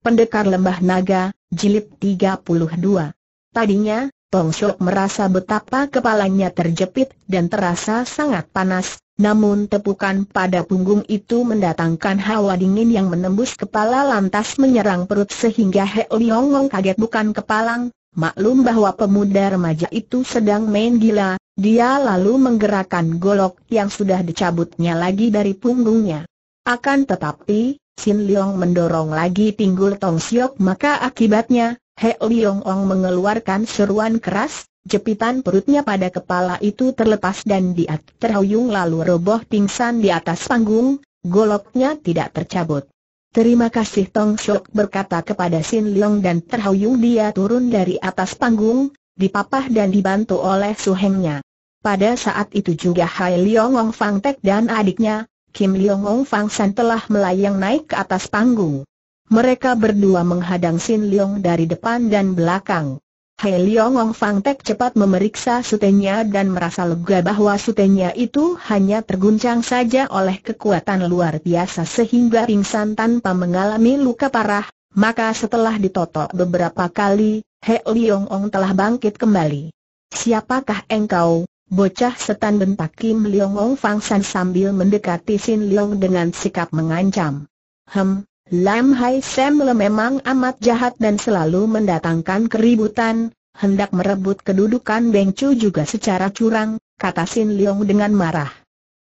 Pendekar Lembah Naga, Jilid 32. Tadinya, Tong Shok merasa betapa kepalanya terjepit dan terasa sangat panas, namun tepukan pada punggung itu mendatangkan hawa dingin yang menembus kepala lantas menyerang perut sehingga He Liongong kaget bukan kepalang, maklum bahwa pemuda remaja itu sedang main gila, dia lalu menggerakkan golok yang sudah dicabutnya lagi dari punggungnya. Akan tetapi, Sin Leong mendorong lagi pinggul Tong Siok maka akibatnya, He Leong Ong mengeluarkan seruan keras, jepitan perutnya pada kepala itu terlepas dan dia terhuyung lalu roboh pingsan di atas panggung, goloknya tidak tercabut. Terima kasih Tong Siok berkata kepada Sin Leong dan terhuyung dia turun dari atas panggung, dipapah dan dibantu oleh suhengnya. Pada saat itu juga Hai Leong Ong Fang Tek dan adiknya, Kim Leong Ong Fang San telah melayang naik ke atas panggung. Mereka berdua menghadang Sin Leong dari depan dan belakang. Hei Leong Ong Fang Tek cepat memeriksa sutenya dan merasa lega bahwa sutenya itu hanya terguncang saja oleh kekuatan luar biasa sehingga pingsan tanpa mengalami luka parah. Maka setelah ditotok beberapa kali, Hei Leong Ong telah bangkit kembali. Siapakah engkau? Bocah setan bentak Kim Leong Ong Fang San sambil mendekati Sin Leong dengan sikap mengancam. Hem, Lam Hai Sam Le memang amat jahat dan selalu mendatangkan keributan, hendak merebut kedudukan Beng Chu juga secara curang, kata Sin Leong dengan marah.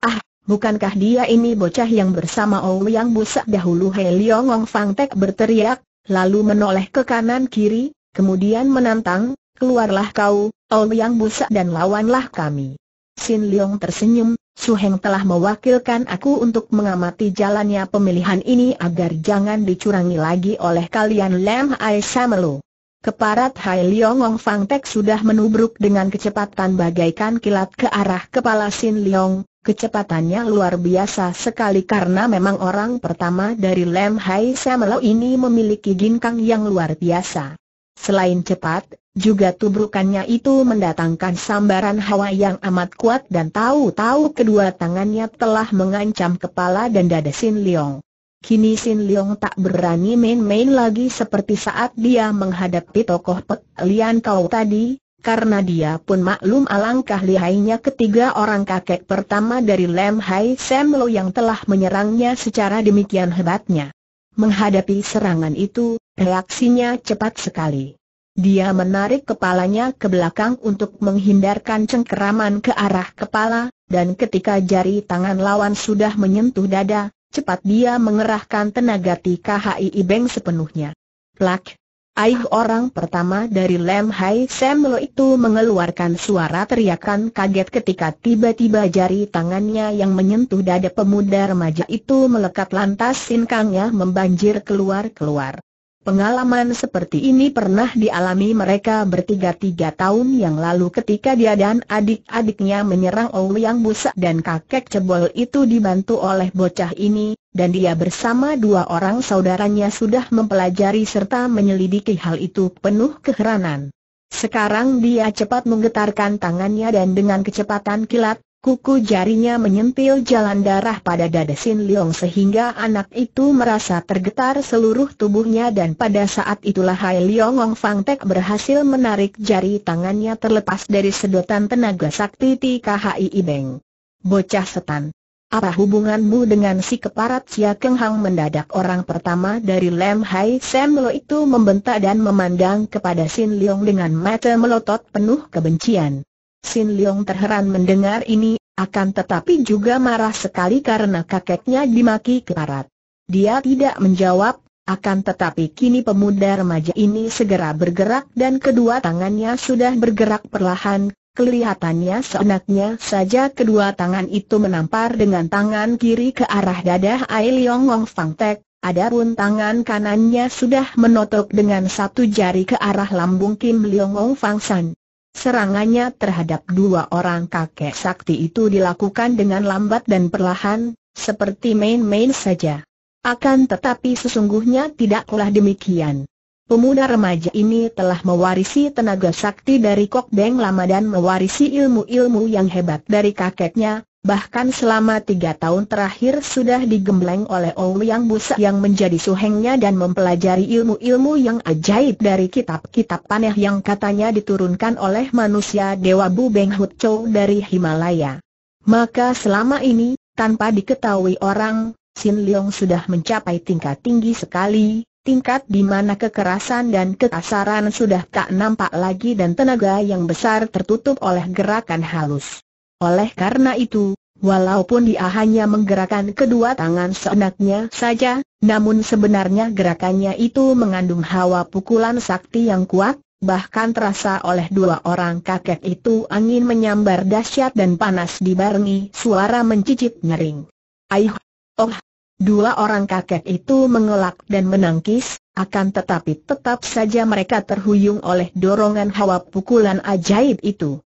Ah, bukankah dia ini bocah yang bersama yang Busak dahulu He Leong Ong Fang Tek berteriak, lalu menoleh ke kanan kiri, kemudian menantang, keluarlah kau, Tau Liang Busa dan lawanlah kami. Sin Leong tersenyum, Su Heng telah mewakilkan aku untuk mengamati jalannya pemilihan ini agar jangan dicurangi lagi oleh kalian Lam Ai Samelo. Keparat Hai Leong Ong Fang Tek sudah menubruk dengan kecepatan bagaikan kilat ke arah kepala Sin Leong, kecepatannya luar biasa sekali karena memang orang pertama dari Lam Hai Samelo ini memiliki ginkang yang luar biasa. Selain cepat, juga tubrukannya itu mendatangkan sambaran hawa yang amat kuat dan tahu-tahu kedua tangannya telah mengancam kepala dan dada Sin Leong. Kini Sin Leong tak berani main-main lagi seperti saat dia menghadapi tokoh Pek Lian Kau tadi, karena dia pun maklum alangkah lihainya ketiga orang kakek pertama dari Lem Hai Sam Lo yang telah menyerangnya secara demikian hebatnya. Menghadapi serangan itu, Reaksinya cepat sekali. Dia menarik kepalanya ke belakang untuk menghindarkan cengkeraman ke arah kepala, dan ketika jari tangan lawan sudah menyentuh dada, cepat dia mengerahkan tenaga TKHI Ibeng sepenuhnya. Plak! Aih orang pertama dari Lem Hai Semlo itu mengeluarkan suara teriakan kaget ketika tiba-tiba jari tangannya yang menyentuh dada pemuda remaja itu melekat lantas sinkangnya membanjir keluar-keluar. Pengalaman seperti ini pernah dialami mereka bertiga-tiga tahun yang lalu ketika dia dan adik-adiknya menyerang yang Busa dan kakek cebol itu dibantu oleh bocah ini, dan dia bersama dua orang saudaranya sudah mempelajari serta menyelidiki hal itu penuh keheranan. Sekarang dia cepat menggetarkan tangannya dan dengan kecepatan kilat, Kuku jarinya menyentil jalan darah pada dada Sin Leong sehingga anak itu merasa tergetar seluruh tubuhnya dan pada saat itulah Hai Leong Ong Fang Tek berhasil menarik jari tangannya terlepas dari sedotan tenaga sakti TKHI Ibeng. Bocah setan. Apa hubunganmu dengan si keparat Sia Keng Hang mendadak orang pertama dari Lem Hai Sam Lo itu membentak dan memandang kepada Sin Leong dengan mata melotot penuh kebencian. Sin Leong terheran mendengar ini, akan tetapi juga marah sekali karena kakeknya dimaki keparat. Dia tidak menjawab, akan tetapi kini pemuda remaja ini segera bergerak dan kedua tangannya sudah bergerak perlahan, kelihatannya seenaknya saja kedua tangan itu menampar dengan tangan kiri ke arah dadah Ai Leong Wong Fang Tek, Adapun tangan kanannya sudah menotok dengan satu jari ke arah lambung Kim Leong Ong Fang San. Serangannya terhadap dua orang kakek sakti itu dilakukan dengan lambat dan perlahan, seperti main-main saja. Akan tetapi sesungguhnya tidaklah demikian. Pemuda remaja ini telah mewarisi tenaga sakti dari Kok Beng lama dan mewarisi ilmu-ilmu yang hebat dari kakeknya, Bahkan selama tiga tahun terakhir sudah digembleng oleh yang Busa yang menjadi suhengnya dan mempelajari ilmu-ilmu yang ajaib dari kitab-kitab paneh yang katanya diturunkan oleh manusia Dewa Bu Beng Hut Chou dari Himalaya. Maka selama ini, tanpa diketahui orang, Sin Leong sudah mencapai tingkat tinggi sekali, tingkat di mana kekerasan dan kekasaran sudah tak nampak lagi dan tenaga yang besar tertutup oleh gerakan halus. Oleh karena itu, walaupun dia hanya menggerakkan kedua tangan seenaknya saja, namun sebenarnya gerakannya itu mengandung hawa pukulan sakti yang kuat, bahkan terasa oleh dua orang kakek itu angin menyambar dahsyat dan panas dibarengi suara mencicip ngering. Aih! Oh! Dua orang kakek itu mengelak dan menangkis, akan tetapi tetap saja mereka terhuyung oleh dorongan hawa pukulan ajaib itu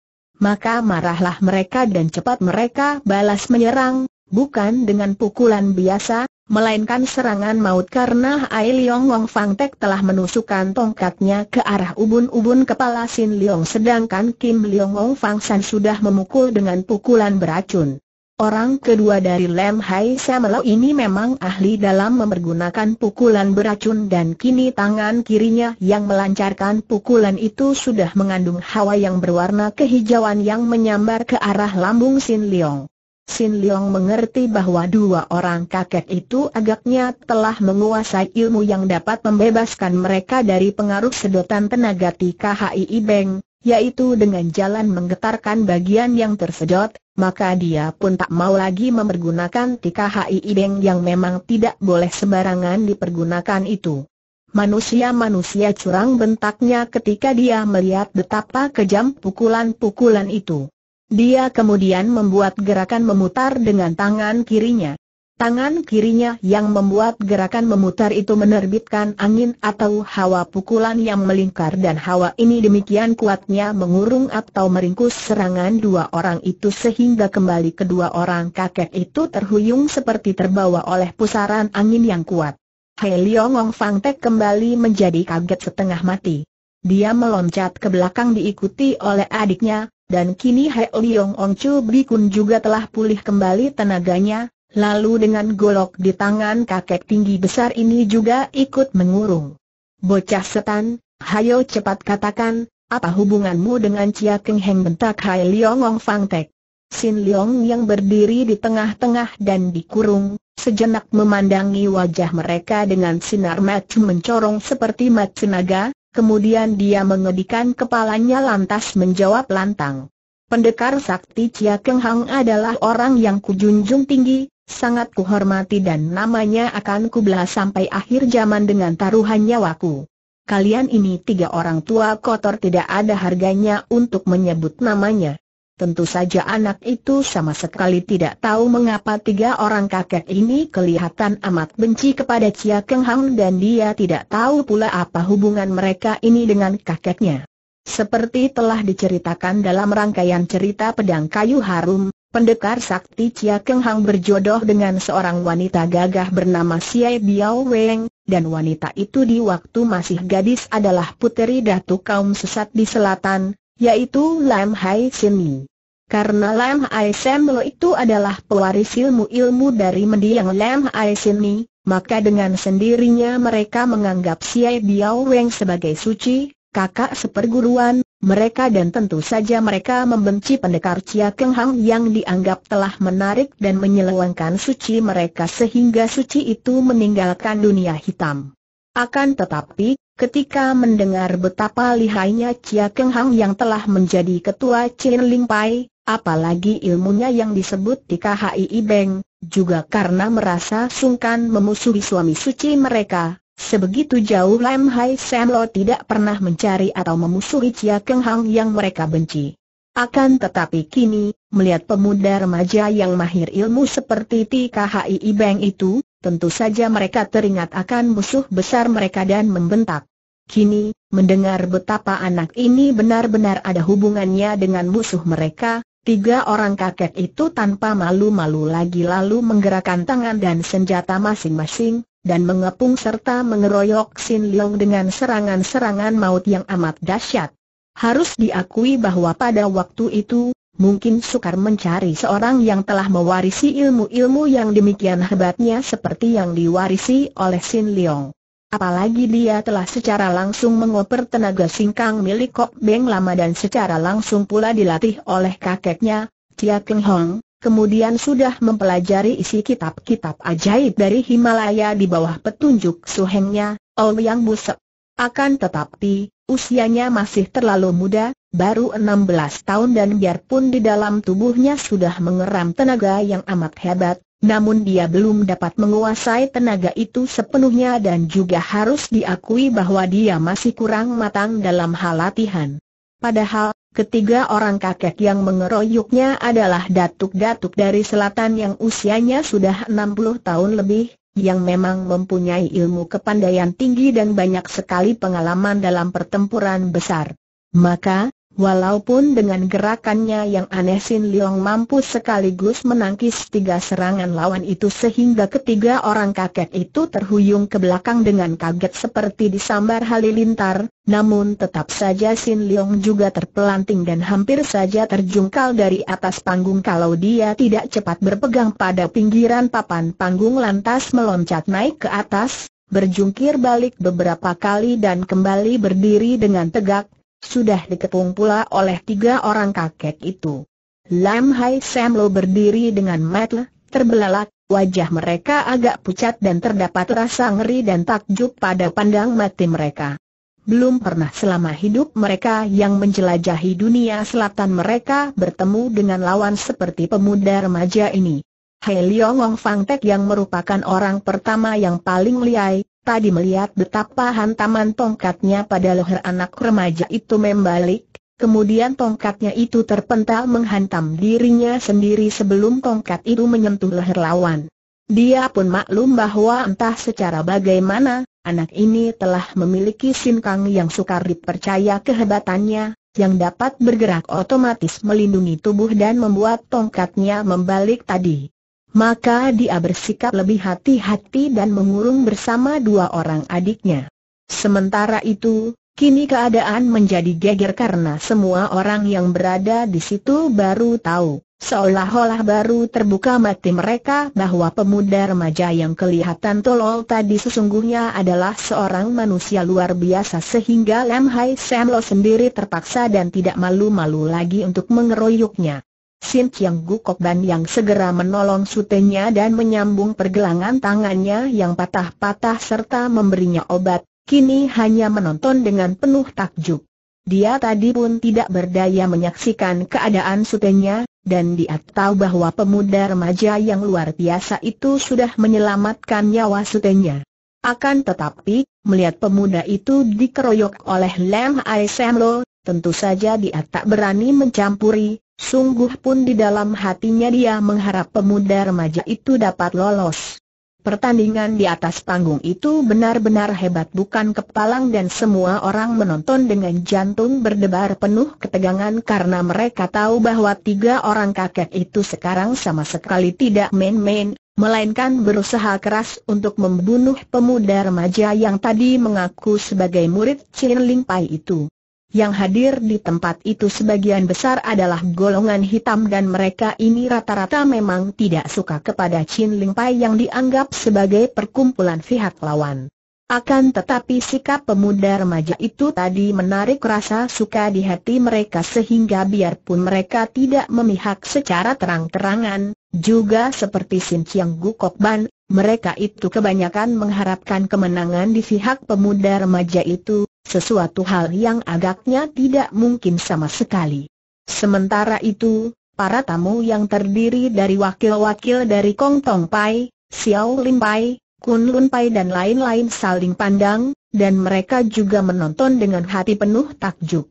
maka marahlah mereka dan cepat mereka balas menyerang, bukan dengan pukulan biasa, melainkan serangan maut karena Ai Liong Wong Fang Tek telah menusukkan tongkatnya ke arah ubun-ubun kepala Sin Liong sedangkan Kim Liong Wong Fang San sudah memukul dengan pukulan beracun. Orang kedua dari Lem Hai Samelo ini memang ahli dalam mempergunakan pukulan beracun dan kini tangan kirinya yang melancarkan pukulan itu sudah mengandung hawa yang berwarna kehijauan yang menyambar ke arah lambung Sin Leong. Sin Leong mengerti bahwa dua orang kakek itu agaknya telah menguasai ilmu yang dapat membebaskan mereka dari pengaruh sedotan tenaga TKHI Beng, yaitu dengan jalan menggetarkan bagian yang tersedot, maka dia pun tak mau lagi memergunakan tika hai ideng yang memang tidak boleh sembarangan dipergunakan itu. Manusia-manusia curang bentaknya ketika dia melihat betapa kejam pukulan-pukulan itu. Dia kemudian membuat gerakan memutar dengan tangan kirinya. Tangan kirinya yang membuat gerakan memutar itu menerbitkan angin atau hawa pukulan yang melingkar dan hawa ini demikian kuatnya mengurung atau meringkus serangan dua orang itu sehingga kembali kedua orang kakek itu terhuyung seperti terbawa oleh pusaran angin yang kuat. Hei Leong Fang Tek kembali menjadi kaget setengah mati. Dia meloncat ke belakang diikuti oleh adiknya, dan kini Hei Leong Ong Chu Bikun juga telah pulih kembali tenaganya, Lalu dengan golok di tangan kakek tinggi besar ini juga ikut mengurung. Bocah setan, hayo cepat katakan, apa hubunganmu dengan Chia Keng Heng bentak Hai Leong Ong Fang Tek. Sin Leong yang berdiri di tengah-tengah dan dikurung, sejenak memandangi wajah mereka dengan sinar mata mencorong seperti mata naga, kemudian dia mengedikan kepalanya lantas menjawab lantang. Pendekar sakti Chia Keng Hang adalah orang yang kujunjung tinggi, sangat kuhormati dan namanya akan kubelah sampai akhir zaman dengan taruhan nyawaku. Kalian ini tiga orang tua kotor tidak ada harganya untuk menyebut namanya. Tentu saja anak itu sama sekali tidak tahu mengapa tiga orang kakek ini kelihatan amat benci kepada Cia Keng Hang dan dia tidak tahu pula apa hubungan mereka ini dengan kakeknya. Seperti telah diceritakan dalam rangkaian cerita pedang kayu harum, Pendekar sakti Chia Keng Hang berjodoh dengan seorang wanita gagah bernama Xie Biao Weng, dan wanita itu di waktu masih gadis adalah puteri datu kaum sesat di selatan, yaitu Lam Hai Simi. Karena Lam Hai Semlo itu adalah pewaris ilmu-ilmu dari mendiang Lam Hai Simi, maka dengan sendirinya mereka menganggap Xie Biao Weng sebagai suci, kakak seperguruan, mereka dan tentu saja mereka membenci pendekar Chia Keng Hang yang dianggap telah menarik dan menyelewengkan suci mereka sehingga suci itu meninggalkan dunia hitam. Akan tetapi, ketika mendengar betapa lihainya Chia Keng Hang yang telah menjadi ketua Chin Ling Pai, apalagi ilmunya yang disebut TKHI Beng, juga karena merasa sungkan memusuhi suami suci mereka, Sebegitu jauh Lam Hai Sam Lo tidak pernah mencari atau memusuhi Chia Keng Hang yang mereka benci. Akan tetapi kini, melihat pemuda remaja yang mahir ilmu seperti TKHI ibeng itu, tentu saja mereka teringat akan musuh besar mereka dan membentak. Kini, mendengar betapa anak ini benar-benar ada hubungannya dengan musuh mereka, Tiga orang kakek itu tanpa malu-malu lagi lalu menggerakkan tangan dan senjata masing-masing, dan mengepung serta mengeroyok Sin Leong dengan serangan-serangan maut yang amat dahsyat. Harus diakui bahwa pada waktu itu, mungkin sukar mencari seorang yang telah mewarisi ilmu-ilmu yang demikian hebatnya seperti yang diwarisi oleh Sin Leong. Apalagi dia telah secara langsung mengoper tenaga singkang milik Kok Beng Lama dan secara langsung pula dilatih oleh kakeknya, Chia Keng Hong, kemudian sudah mempelajari isi kitab-kitab ajaib dari Himalaya di bawah petunjuk suhengnya, Ouyang Busek. Akan tetapi, usianya masih terlalu muda, baru 16 tahun dan biarpun di dalam tubuhnya sudah mengeram tenaga yang amat hebat, namun dia belum dapat menguasai tenaga itu sepenuhnya dan juga harus diakui bahwa dia masih kurang matang dalam hal latihan. Padahal, Ketiga orang kakek yang mengeroyoknya adalah datuk-datuk dari selatan yang usianya sudah 60 tahun lebih, yang memang mempunyai ilmu kepandaian tinggi dan banyak sekali pengalaman dalam pertempuran besar. Maka, Walaupun dengan gerakannya yang aneh Sin Leong mampu sekaligus menangkis tiga serangan lawan itu sehingga ketiga orang kakek itu terhuyung ke belakang dengan kaget seperti disambar halilintar, namun tetap saja Sin Leong juga terpelanting dan hampir saja terjungkal dari atas panggung kalau dia tidak cepat berpegang pada pinggiran papan panggung lantas meloncat naik ke atas, berjungkir balik beberapa kali dan kembali berdiri dengan tegak, sudah dikepung pula oleh tiga orang kakek itu. Lam Hai Sam Lo berdiri dengan metel, terbelalak, wajah mereka agak pucat dan terdapat rasa ngeri dan takjub pada pandang mati mereka. Belum pernah selama hidup mereka yang menjelajahi dunia selatan mereka bertemu dengan lawan seperti pemuda remaja ini. Hai Leong Wong Fang Tek yang merupakan orang pertama yang paling liai, Tadi melihat betapa hantaman tongkatnya pada leher anak remaja itu membalik, kemudian tongkatnya itu terpental menghantam dirinya sendiri sebelum tongkat itu menyentuh leher lawan. Dia pun maklum bahwa entah secara bagaimana, anak ini telah memiliki sinkang yang sukar dipercaya kehebatannya, yang dapat bergerak otomatis melindungi tubuh dan membuat tongkatnya membalik tadi maka dia bersikap lebih hati-hati dan mengurung bersama dua orang adiknya. Sementara itu, kini keadaan menjadi geger karena semua orang yang berada di situ baru tahu, seolah-olah baru terbuka mati mereka bahwa pemuda remaja yang kelihatan tolol tadi sesungguhnya adalah seorang manusia luar biasa sehingga Lam Hai Sam Lo sendiri terpaksa dan tidak malu-malu lagi untuk mengeroyoknya. Sin Chiang Gu Ban yang segera menolong sutenya dan menyambung pergelangan tangannya yang patah-patah serta memberinya obat, kini hanya menonton dengan penuh takjub. Dia tadi pun tidak berdaya menyaksikan keadaan sutenya, dan dia tahu bahwa pemuda remaja yang luar biasa itu sudah menyelamatkan nyawa sutenya. Akan tetapi, melihat pemuda itu dikeroyok oleh Lem Ai Lo, tentu saja dia tak berani mencampuri, Sungguh pun di dalam hatinya dia mengharap pemuda remaja itu dapat lolos. Pertandingan di atas panggung itu benar-benar hebat bukan kepalang dan semua orang menonton dengan jantung berdebar penuh ketegangan karena mereka tahu bahwa tiga orang kakek itu sekarang sama sekali tidak main-main, melainkan berusaha keras untuk membunuh pemuda remaja yang tadi mengaku sebagai murid Chin Ling Pai itu. Yang hadir di tempat itu sebagian besar adalah golongan hitam dan mereka ini rata-rata memang tidak suka kepada Chin Ling Pai yang dianggap sebagai perkumpulan pihak lawan. Akan tetapi sikap pemuda remaja itu tadi menarik rasa suka di hati mereka sehingga biarpun mereka tidak memihak secara terang-terangan, juga seperti Sin Chiang Gukok Ban, mereka itu kebanyakan mengharapkan kemenangan di pihak pemuda remaja itu, sesuatu hal yang agaknya tidak mungkin sama sekali. Sementara itu, para tamu yang terdiri dari wakil-wakil dari Kong Tong Pai, Xiao Lim Pai, Kun Lun Pai dan lain-lain saling pandang, dan mereka juga menonton dengan hati penuh takjub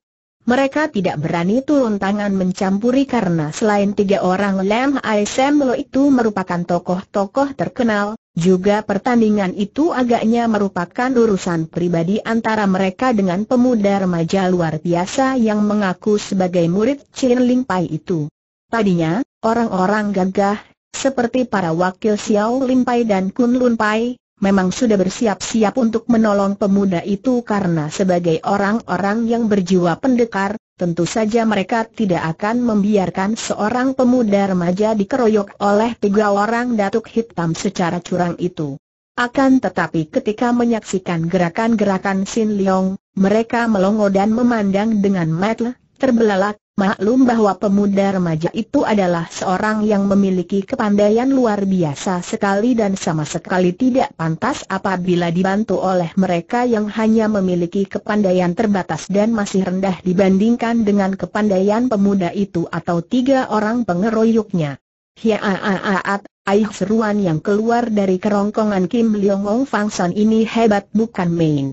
mereka tidak berani turun tangan mencampuri karena selain tiga orang Lam Ai Sam Lo itu merupakan tokoh-tokoh terkenal, juga pertandingan itu agaknya merupakan urusan pribadi antara mereka dengan pemuda remaja luar biasa yang mengaku sebagai murid Chin Ling Pai itu. Tadinya, orang-orang gagah, seperti para wakil Xiao Lim Pai dan Kun Lun Pai, memang sudah bersiap-siap untuk menolong pemuda itu karena sebagai orang-orang yang berjiwa pendekar, tentu saja mereka tidak akan membiarkan seorang pemuda remaja dikeroyok oleh tiga orang datuk hitam secara curang itu. Akan tetapi ketika menyaksikan gerakan-gerakan Sin Leong, mereka melongo dan memandang dengan mata terbelalak, Maklum bahwa pemuda remaja itu adalah seorang yang memiliki kepandaian luar biasa sekali dan sama sekali tidak pantas apabila dibantu oleh mereka yang hanya memiliki kepandaian terbatas dan masih rendah dibandingkan dengan kepandaian pemuda itu atau tiga orang pengeroyoknya. Hiaaaat, aih seruan yang keluar dari kerongkongan Kim Leong Ong Fang San ini hebat bukan main.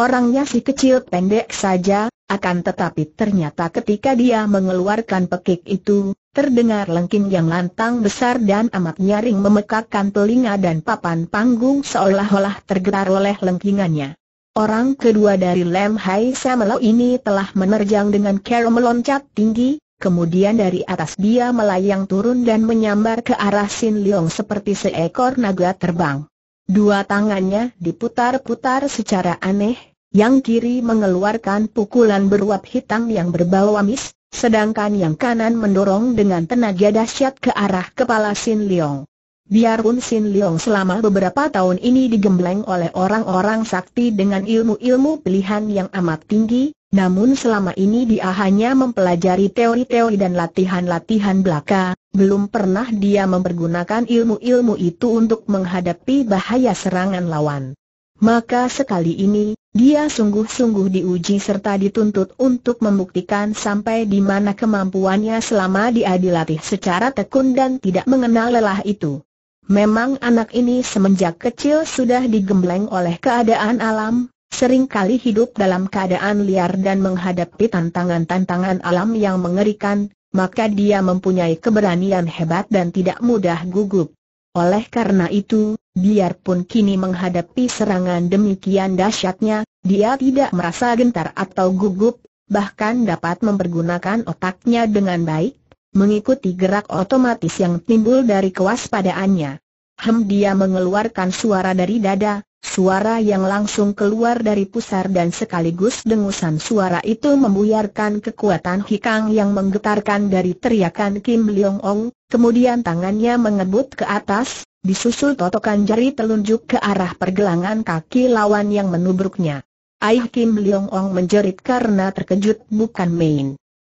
Orangnya si kecil pendek saja, akan tetapi ternyata ketika dia mengeluarkan pekik itu, terdengar lengking yang lantang besar dan amat nyaring memekakkan telinga dan papan panggung seolah-olah tergetar oleh lengkingannya. Orang kedua dari Lem Hai Samelo ini telah menerjang dengan kera meloncat tinggi, kemudian dari atas dia melayang turun dan menyambar ke arah Sin Leong seperti seekor naga terbang. Dua tangannya diputar-putar secara aneh, yang kiri mengeluarkan pukulan beruap hitam yang berbau amis, sedangkan yang kanan mendorong dengan tenaga dahsyat ke arah kepala Sin Leong. Biarpun Sin Leong selama beberapa tahun ini digembleng oleh orang-orang sakti dengan ilmu-ilmu pilihan yang amat tinggi, namun selama ini dia hanya mempelajari teori-teori dan latihan-latihan belaka, belum pernah dia mempergunakan ilmu-ilmu itu untuk menghadapi bahaya serangan lawan. Maka sekali ini, dia sungguh-sungguh diuji serta dituntut untuk membuktikan sampai di mana kemampuannya selama dia dilatih secara tekun dan tidak mengenal lelah itu. Memang anak ini semenjak kecil sudah digembleng oleh keadaan alam, seringkali hidup dalam keadaan liar dan menghadapi tantangan-tantangan alam yang mengerikan, maka dia mempunyai keberanian hebat dan tidak mudah gugup. Oleh karena itu, Biarpun kini menghadapi serangan demikian dahsyatnya, dia tidak merasa gentar atau gugup, bahkan dapat mempergunakan otaknya dengan baik, mengikuti gerak otomatis yang timbul dari kewaspadaannya. Hem dia mengeluarkan suara dari dada, Suara yang langsung keluar dari pusar dan sekaligus dengusan suara itu membuyarkan kekuatan hikang yang menggetarkan dari teriakan Kim Leong Ong, kemudian tangannya mengebut ke atas, disusul totokan jari telunjuk ke arah pergelangan kaki lawan yang menubruknya. Aih Kim Leong Ong menjerit karena terkejut bukan main.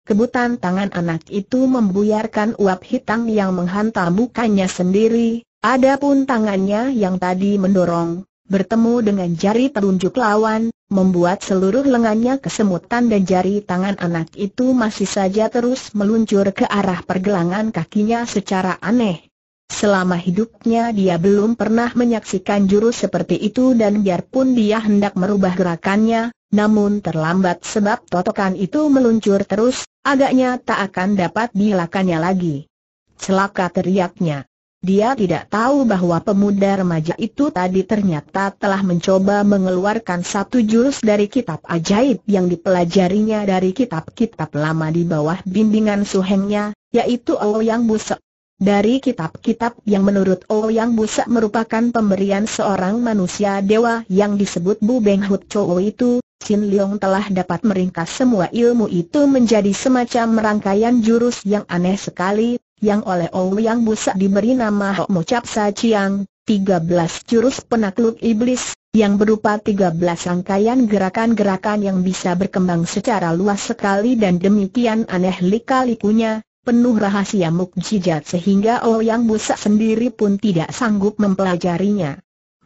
Kebutan tangan anak itu membuyarkan uap hitam yang menghantam mukanya sendiri, adapun tangannya yang tadi mendorong, bertemu dengan jari telunjuk lawan, membuat seluruh lengannya kesemutan dan jari tangan anak itu masih saja terus meluncur ke arah pergelangan kakinya secara aneh. Selama hidupnya dia belum pernah menyaksikan jurus seperti itu dan biarpun dia hendak merubah gerakannya, namun terlambat sebab totokan itu meluncur terus, agaknya tak akan dapat dilakannya lagi. Celaka teriaknya. Dia tidak tahu bahwa pemuda remaja itu tadi ternyata telah mencoba mengeluarkan satu jurus dari kitab ajaib yang dipelajarinya dari kitab-kitab lama di bawah bimbingan suhengnya, yaitu Yang Busek. Dari kitab-kitab yang menurut Yang Busa merupakan pemberian seorang manusia dewa yang disebut Bu Beng Hut Chou itu, Sin Leong telah dapat meringkas semua ilmu itu menjadi semacam rangkaian jurus yang aneh sekali, yang oleh Ouyang Busa diberi nama Hok Mocap Sa Chiang, 13 jurus penakluk iblis, yang berupa 13 rangkaian gerakan-gerakan yang bisa berkembang secara luas sekali dan demikian aneh lika-likunya, penuh rahasia mukjizat sehingga Ouyang Busa sendiri pun tidak sanggup mempelajarinya.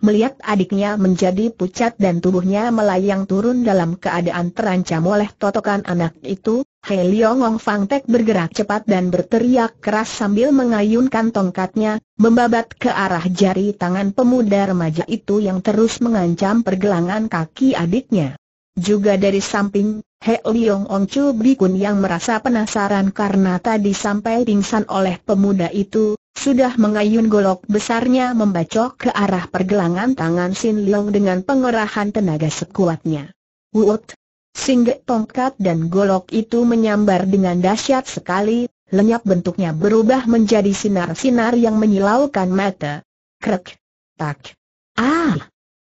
Melihat adiknya menjadi pucat dan tubuhnya melayang turun dalam keadaan terancam oleh totokan anak itu, He Leong Ong Fang Tek bergerak cepat dan berteriak keras sambil mengayunkan tongkatnya, membabat ke arah jari tangan pemuda remaja itu yang terus mengancam pergelangan kaki adiknya. Juga dari samping, He Leong Ong Chu Bikun yang merasa penasaran karena tadi sampai pingsan oleh pemuda itu, sudah mengayun golok besarnya membacok ke arah pergelangan tangan Sin Leong dengan pengerahan tenaga sekuatnya. Wuot, Singgek tongkat dan golok itu menyambar dengan dahsyat sekali, lenyap bentuknya berubah menjadi sinar-sinar yang menyilaukan mata. Krek! Tak! Ah!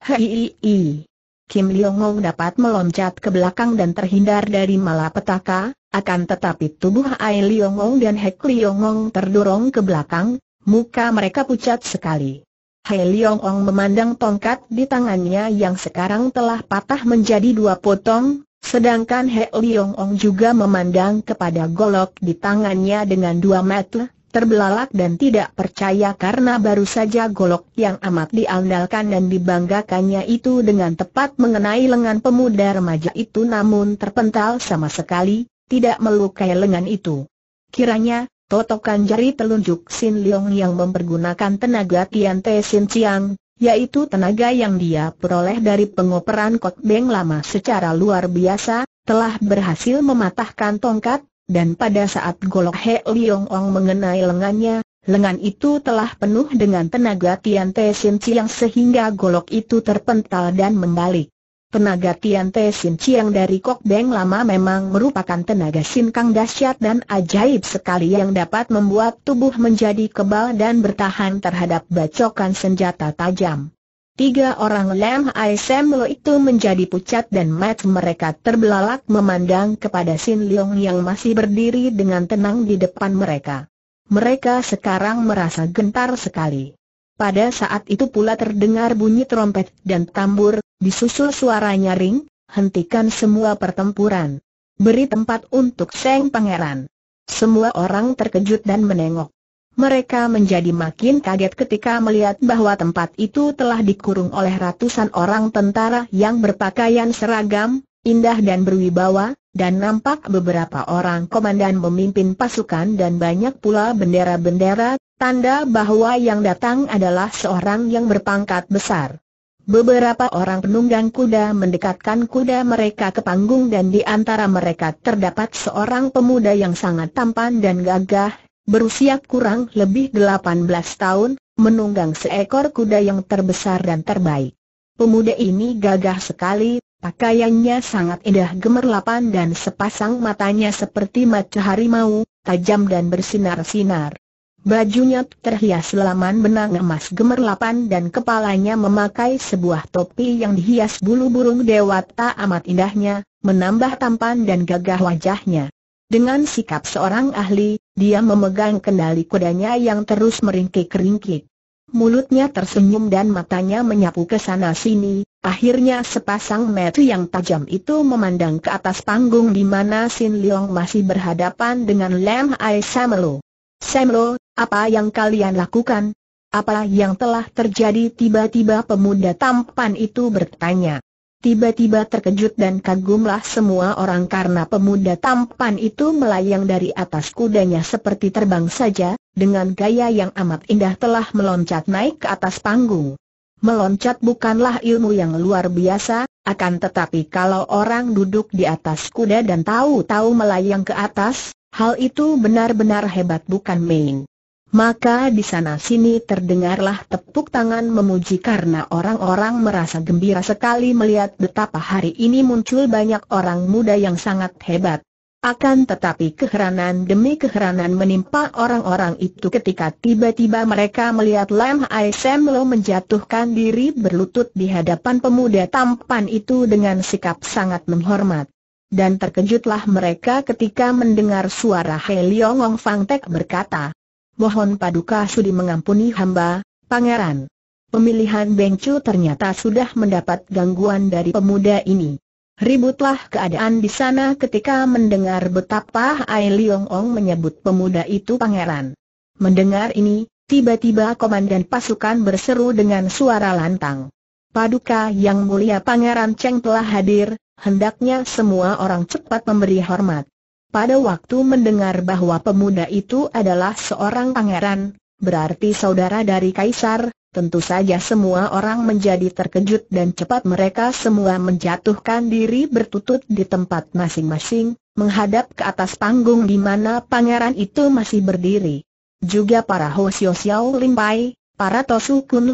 Hei! Kim Leongong dapat meloncat ke belakang dan terhindar dari malapetaka, akan tetapi tubuh Ai Leongong dan Hek Leongong terdorong ke belakang, muka mereka pucat sekali. Hai Leongong memandang tongkat di tangannya yang sekarang telah patah menjadi dua potong, Sedangkan He Liong Ong juga memandang kepada golok di tangannya dengan dua mata, terbelalak dan tidak percaya karena baru saja golok yang amat diandalkan dan dibanggakannya itu dengan tepat mengenai lengan pemuda remaja itu namun terpental sama sekali, tidak melukai lengan itu. Kiranya, totokan jari telunjuk Sin Leong yang mempergunakan tenaga Tian Te Sin Chiang, yaitu tenaga yang dia peroleh dari pengoperan Kot Beng lama secara luar biasa, telah berhasil mematahkan tongkat, dan pada saat golok He Liong Ong mengenai lengannya, lengan itu telah penuh dengan tenaga Tian Te Sin Chiang sehingga golok itu terpental dan membalik. Tenaga Tian Te Sin Chiang dari Kok Beng lama memang merupakan tenaga sinkang dahsyat dan ajaib sekali yang dapat membuat tubuh menjadi kebal dan bertahan terhadap bacokan senjata tajam. Tiga orang Lam Ai Sam Lo itu menjadi pucat dan mat mereka terbelalak memandang kepada Sin Leong yang masih berdiri dengan tenang di depan mereka. Mereka sekarang merasa gentar sekali. Pada saat itu pula terdengar bunyi trompet dan tambur, disusul suara nyaring, hentikan semua pertempuran. Beri tempat untuk Seng Pangeran. Semua orang terkejut dan menengok. Mereka menjadi makin kaget ketika melihat bahwa tempat itu telah dikurung oleh ratusan orang tentara yang berpakaian seragam, indah dan berwibawa, dan nampak beberapa orang komandan memimpin pasukan dan banyak pula bendera-bendera Tanda bahwa yang datang adalah seorang yang berpangkat besar. Beberapa orang penunggang kuda mendekatkan kuda mereka ke panggung dan di antara mereka terdapat seorang pemuda yang sangat tampan dan gagah, berusia kurang lebih 18 tahun, menunggang seekor kuda yang terbesar dan terbaik. Pemuda ini gagah sekali, pakaiannya sangat indah gemerlapan dan sepasang matanya seperti mata harimau, tajam dan bersinar-sinar. Bajunya terhias lelaman benang emas gemerlapan dan kepalanya memakai sebuah topi yang dihias bulu burung dewata amat indahnya, menambah tampan dan gagah wajahnya. Dengan sikap seorang ahli, dia memegang kendali kudanya yang terus meringkik-ringkik. Mulutnya tersenyum dan matanya menyapu ke sana-sini, akhirnya sepasang mata yang tajam itu memandang ke atas panggung di mana Sin Liang masih berhadapan dengan Lam Ai Samelo. Samelo apa yang kalian lakukan? Apa yang telah terjadi tiba-tiba pemuda tampan itu bertanya. Tiba-tiba terkejut dan kagumlah semua orang karena pemuda tampan itu melayang dari atas kudanya seperti terbang saja, dengan gaya yang amat indah telah meloncat naik ke atas panggung. Meloncat bukanlah ilmu yang luar biasa, akan tetapi kalau orang duduk di atas kuda dan tahu-tahu melayang ke atas, hal itu benar-benar hebat bukan main. Maka di sana-sini terdengarlah tepuk tangan memuji karena orang-orang merasa gembira sekali melihat betapa hari ini muncul banyak orang muda yang sangat hebat. Akan tetapi keheranan demi keheranan menimpa orang-orang itu ketika tiba-tiba mereka melihat Lam Hai Sam Lo menjatuhkan diri berlutut di hadapan pemuda tampan itu dengan sikap sangat menghormat dan terkejutlah mereka ketika mendengar suara He Liong Ong Fang Tek berkata, mohon paduka sudi mengampuni hamba, pangeran. Pemilihan Bengcu ternyata sudah mendapat gangguan dari pemuda ini. Ributlah keadaan di sana ketika mendengar betapa Ai Liong Ong menyebut pemuda itu pangeran. Mendengar ini, tiba-tiba komandan pasukan berseru dengan suara lantang. Paduka yang mulia Pangeran Cheng telah hadir, hendaknya semua orang cepat memberi hormat. Pada waktu mendengar bahwa pemuda itu adalah seorang pangeran, berarti saudara dari kaisar, tentu saja semua orang menjadi terkejut dan cepat mereka semua menjatuhkan diri bertutut di tempat masing-masing, menghadap ke atas panggung di mana pangeran itu masih berdiri. Juga para Hosio Xiao Limpai, para Tosu Kun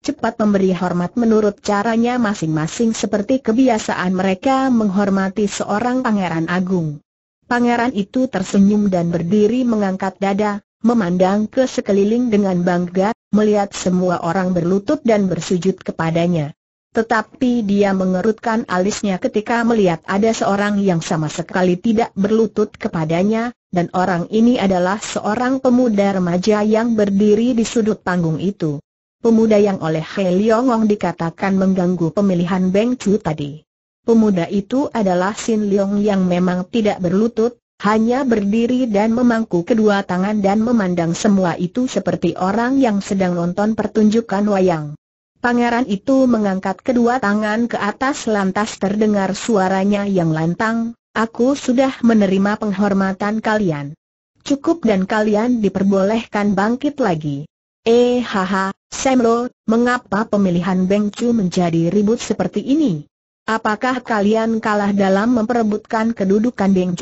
cepat memberi hormat menurut caranya masing-masing seperti kebiasaan mereka menghormati seorang pangeran agung. Pangeran itu tersenyum dan berdiri mengangkat dada, memandang ke sekeliling dengan bangga, melihat semua orang berlutut dan bersujud kepadanya. Tetapi dia mengerutkan alisnya ketika melihat ada seorang yang sama sekali tidak berlutut kepadanya, dan orang ini adalah seorang pemuda remaja yang berdiri di sudut panggung itu. Pemuda yang oleh He Liongong dikatakan mengganggu pemilihan Beng Chu tadi. Pemuda itu adalah Sin Leong yang memang tidak berlutut, hanya berdiri dan memangku kedua tangan dan memandang semua itu seperti orang yang sedang nonton pertunjukan wayang. Pangeran itu mengangkat kedua tangan ke atas lantas terdengar suaranya yang lantang, aku sudah menerima penghormatan kalian. Cukup dan kalian diperbolehkan bangkit lagi. Eh haha, lo, mengapa pemilihan Beng Chu menjadi ribut seperti ini? Apakah kalian kalah dalam memperebutkan kedudukan Deng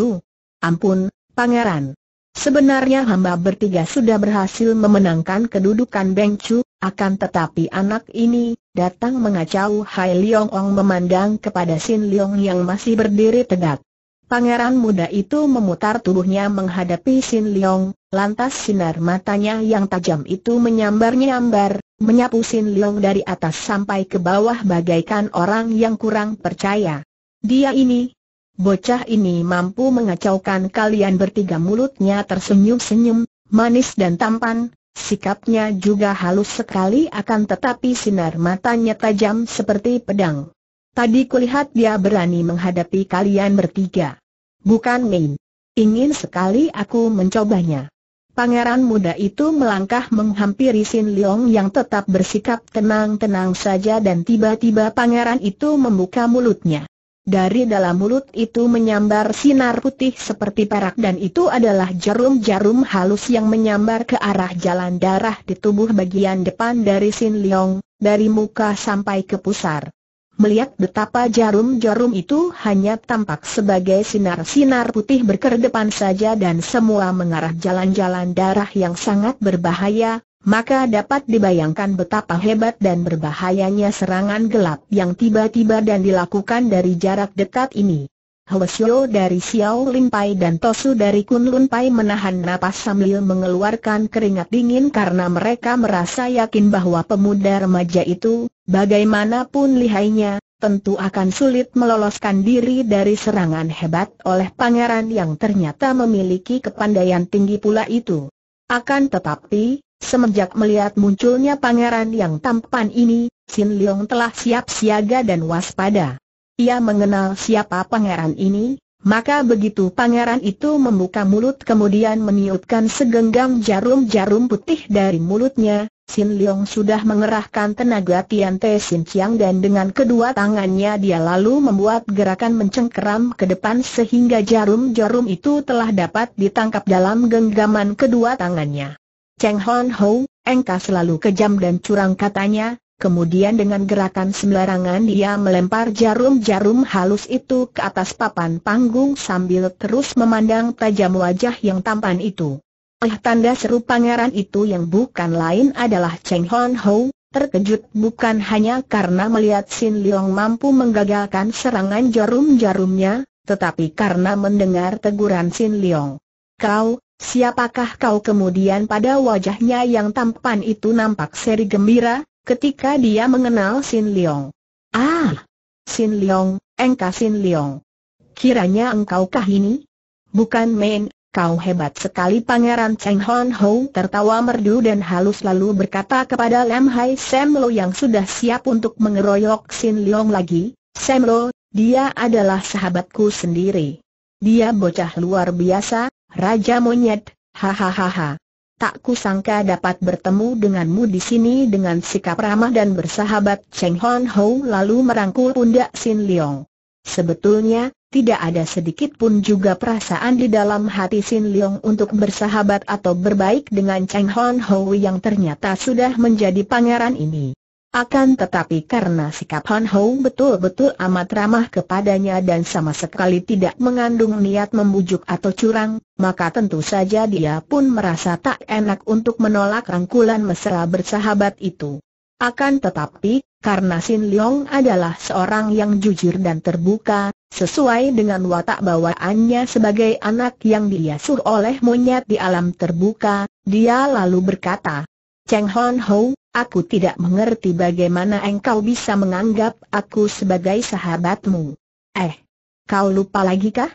Ampun, pangeran. Sebenarnya hamba bertiga sudah berhasil memenangkan kedudukan Beng akan tetapi anak ini, datang mengacau Hai Liong Ong memandang kepada Sin Liong yang masih berdiri tegak. Pangeran muda itu memutar tubuhnya menghadapi Sin Liong, Lantas sinar matanya yang tajam itu menyambar-nyambar, menyapu Sin Leong dari atas sampai ke bawah bagaikan orang yang kurang percaya. Dia ini, bocah ini mampu mengacaukan kalian bertiga mulutnya tersenyum-senyum, manis dan tampan, sikapnya juga halus sekali akan tetapi sinar matanya tajam seperti pedang. Tadi kulihat dia berani menghadapi kalian bertiga. Bukan main. Ingin sekali aku mencobanya. Pangeran muda itu melangkah menghampiri Sin Leong yang tetap bersikap tenang-tenang saja dan tiba-tiba pangeran itu membuka mulutnya. Dari dalam mulut itu menyambar sinar putih seperti perak dan itu adalah jarum-jarum halus yang menyambar ke arah jalan darah di tubuh bagian depan dari Sin Leong, dari muka sampai ke pusar melihat betapa jarum-jarum itu hanya tampak sebagai sinar-sinar putih berkedepan saja dan semua mengarah jalan-jalan darah yang sangat berbahaya, maka dapat dibayangkan betapa hebat dan berbahayanya serangan gelap yang tiba-tiba dan dilakukan dari jarak dekat ini. Helesio dari Xiao Limpai dan Tosu dari Kun Lunpai menahan napas sambil mengeluarkan keringat dingin karena mereka merasa yakin bahwa pemuda remaja itu, bagaimanapun lihainya, tentu akan sulit meloloskan diri dari serangan hebat oleh pangeran yang ternyata memiliki kepandaian tinggi pula itu. Akan tetapi, semenjak melihat munculnya pangeran yang tampan ini, Xin Liong telah siap siaga dan waspada ia mengenal siapa pangeran ini, maka begitu pangeran itu membuka mulut kemudian meniupkan segenggam jarum-jarum putih dari mulutnya, Sin Leong sudah mengerahkan tenaga Tian Te Sin Chiang dan dengan kedua tangannya dia lalu membuat gerakan mencengkeram ke depan sehingga jarum-jarum itu telah dapat ditangkap dalam genggaman kedua tangannya. Cheng Hon Ho, engkau selalu kejam dan curang katanya, Kemudian dengan gerakan sembarangan dia melempar jarum-jarum halus itu ke atas papan panggung sambil terus memandang tajam wajah yang tampan itu. Eh tanda seru pangeran itu yang bukan lain adalah Cheng Hon Ho, terkejut bukan hanya karena melihat Sin Leong mampu menggagalkan serangan jarum-jarumnya, tetapi karena mendengar teguran Sin Leong. Kau, siapakah kau kemudian pada wajahnya yang tampan itu nampak seri gembira, ketika dia mengenal Sin Leong. Ah, Sin Leong, engkau Sin Leong. Kiranya engkau kah ini? Bukan main, kau hebat sekali Pangeran Cheng Hon Ho tertawa merdu dan halus lalu berkata kepada Lam Hai Sam Lo yang sudah siap untuk mengeroyok Sin Leong lagi, Sam Lo, dia adalah sahabatku sendiri. Dia bocah luar biasa, Raja Monyet, hahaha tak kusangka dapat bertemu denganmu di sini dengan sikap ramah dan bersahabat Cheng Hon Ho lalu merangkul pundak Sin Leong. Sebetulnya, tidak ada sedikit pun juga perasaan di dalam hati Sin Leong untuk bersahabat atau berbaik dengan Cheng Hon Ho yang ternyata sudah menjadi pangeran ini. Akan tetapi karena sikap Han Hou betul-betul amat ramah kepadanya dan sama sekali tidak mengandung niat membujuk atau curang, maka tentu saja dia pun merasa tak enak untuk menolak rangkulan mesra bersahabat itu. Akan tetapi, karena Sin Leong adalah seorang yang jujur dan terbuka, sesuai dengan watak bawaannya sebagai anak yang diasuh oleh monyet di alam terbuka, dia lalu berkata, Cheng Hon Ho, aku tidak mengerti bagaimana engkau bisa menganggap aku sebagai sahabatmu. Eh, kau lupa lagi kah?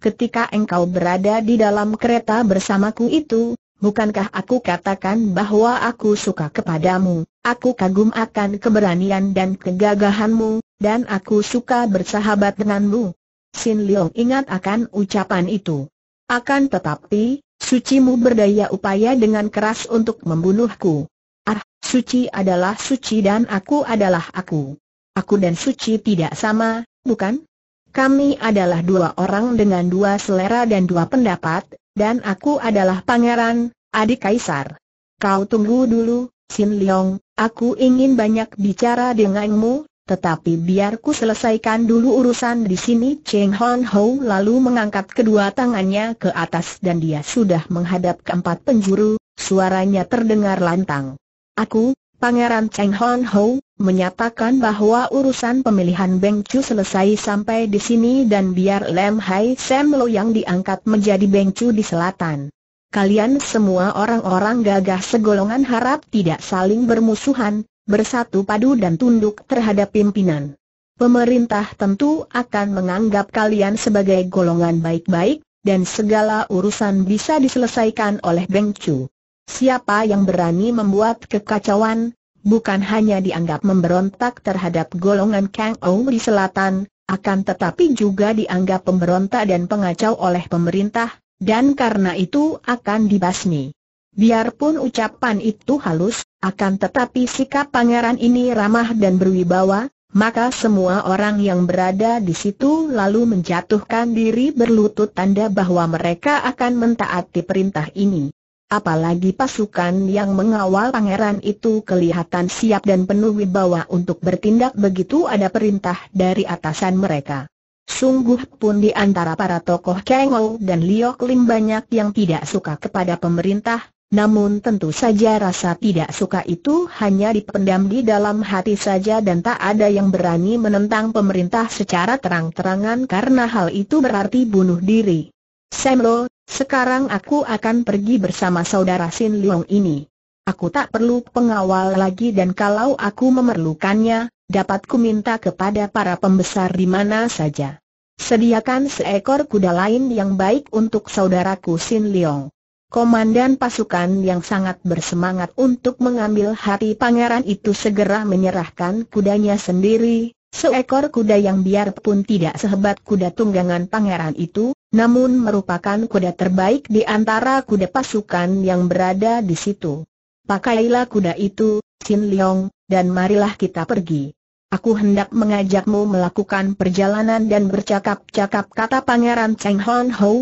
Ketika engkau berada di dalam kereta bersamaku itu, bukankah aku katakan bahwa aku suka kepadamu, aku kagum akan keberanian dan kegagahanmu, dan aku suka bersahabat denganmu? Sin Liang ingat akan ucapan itu. Akan tetapi, sucimu berdaya upaya dengan keras untuk membunuhku. Ah, suci adalah suci dan aku adalah aku. Aku dan suci tidak sama, bukan? Kami adalah dua orang dengan dua selera dan dua pendapat, dan aku adalah pangeran, adik kaisar. Kau tunggu dulu, Sin Leong, aku ingin banyak bicara denganmu, tetapi biarku selesaikan dulu urusan di sini Cheng Hon Ho lalu mengangkat kedua tangannya ke atas dan dia sudah menghadap keempat penjuru, suaranya terdengar lantang. Aku, Pangeran Cheng Hon Ho, menyatakan bahwa urusan pemilihan Beng Chu selesai sampai di sini dan biar Lam Hai Sam Lo yang diangkat menjadi Beng Chu di selatan. Kalian semua orang-orang gagah segolongan harap tidak saling bermusuhan, bersatu padu dan tunduk terhadap pimpinan. Pemerintah tentu akan menganggap kalian sebagai golongan baik-baik, dan segala urusan bisa diselesaikan oleh Beng Chu. Siapa yang berani membuat kekacauan, bukan hanya dianggap memberontak terhadap golongan Kang Ou di selatan, akan tetapi juga dianggap pemberontak dan pengacau oleh pemerintah, dan karena itu akan dibasmi. Biarpun ucapan itu halus, akan tetapi sikap pangeran ini ramah dan berwibawa, maka semua orang yang berada di situ lalu menjatuhkan diri berlutut tanda bahwa mereka akan mentaati perintah ini. Apalagi pasukan yang mengawal pangeran itu kelihatan siap dan penuh wibawa untuk bertindak begitu ada perintah dari atasan mereka. Sungguh pun di antara para tokoh Kengol dan Liok Lim banyak yang tidak suka kepada pemerintah, namun tentu saja rasa tidak suka itu hanya dipendam di dalam hati saja dan tak ada yang berani menentang pemerintah secara terang-terangan karena hal itu berarti bunuh diri. Semlo, sekarang aku akan pergi bersama saudara Sin Leong ini. Aku tak perlu pengawal lagi dan kalau aku memerlukannya, dapatku minta kepada para pembesar di mana saja. Sediakan seekor kuda lain yang baik untuk saudaraku Sin Leong. Komandan pasukan yang sangat bersemangat untuk mengambil hati pangeran itu segera menyerahkan kudanya sendiri, seekor kuda yang biarpun tidak sehebat kuda tunggangan pangeran itu, namun merupakan kuda terbaik di antara kuda pasukan yang berada di situ. Pakailah kuda itu, Sin Leong, dan marilah kita pergi. Aku hendak mengajakmu melakukan perjalanan dan bercakap-cakap kata Pangeran Cheng Hon Ho,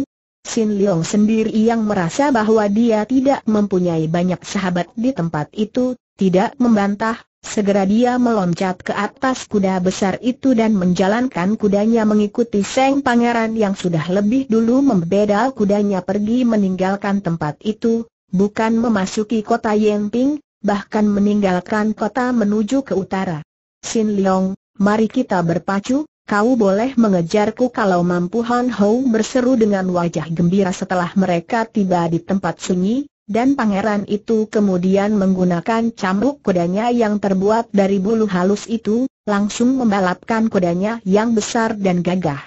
Sin Leong sendiri yang merasa bahwa dia tidak mempunyai banyak sahabat di tempat itu, tidak membantah, segera dia meloncat ke atas kuda besar itu dan menjalankan kudanya mengikuti Seng Pangeran yang sudah lebih dulu membedal kudanya pergi meninggalkan tempat itu, bukan memasuki kota Yenping, bahkan meninggalkan kota menuju ke utara. Sin Leong, mari kita berpacu, Kau boleh mengejarku kalau mampu Han Hou berseru dengan wajah gembira setelah mereka tiba di tempat sunyi, dan pangeran itu kemudian menggunakan cambuk kudanya yang terbuat dari bulu halus itu, langsung membalapkan kudanya yang besar dan gagah.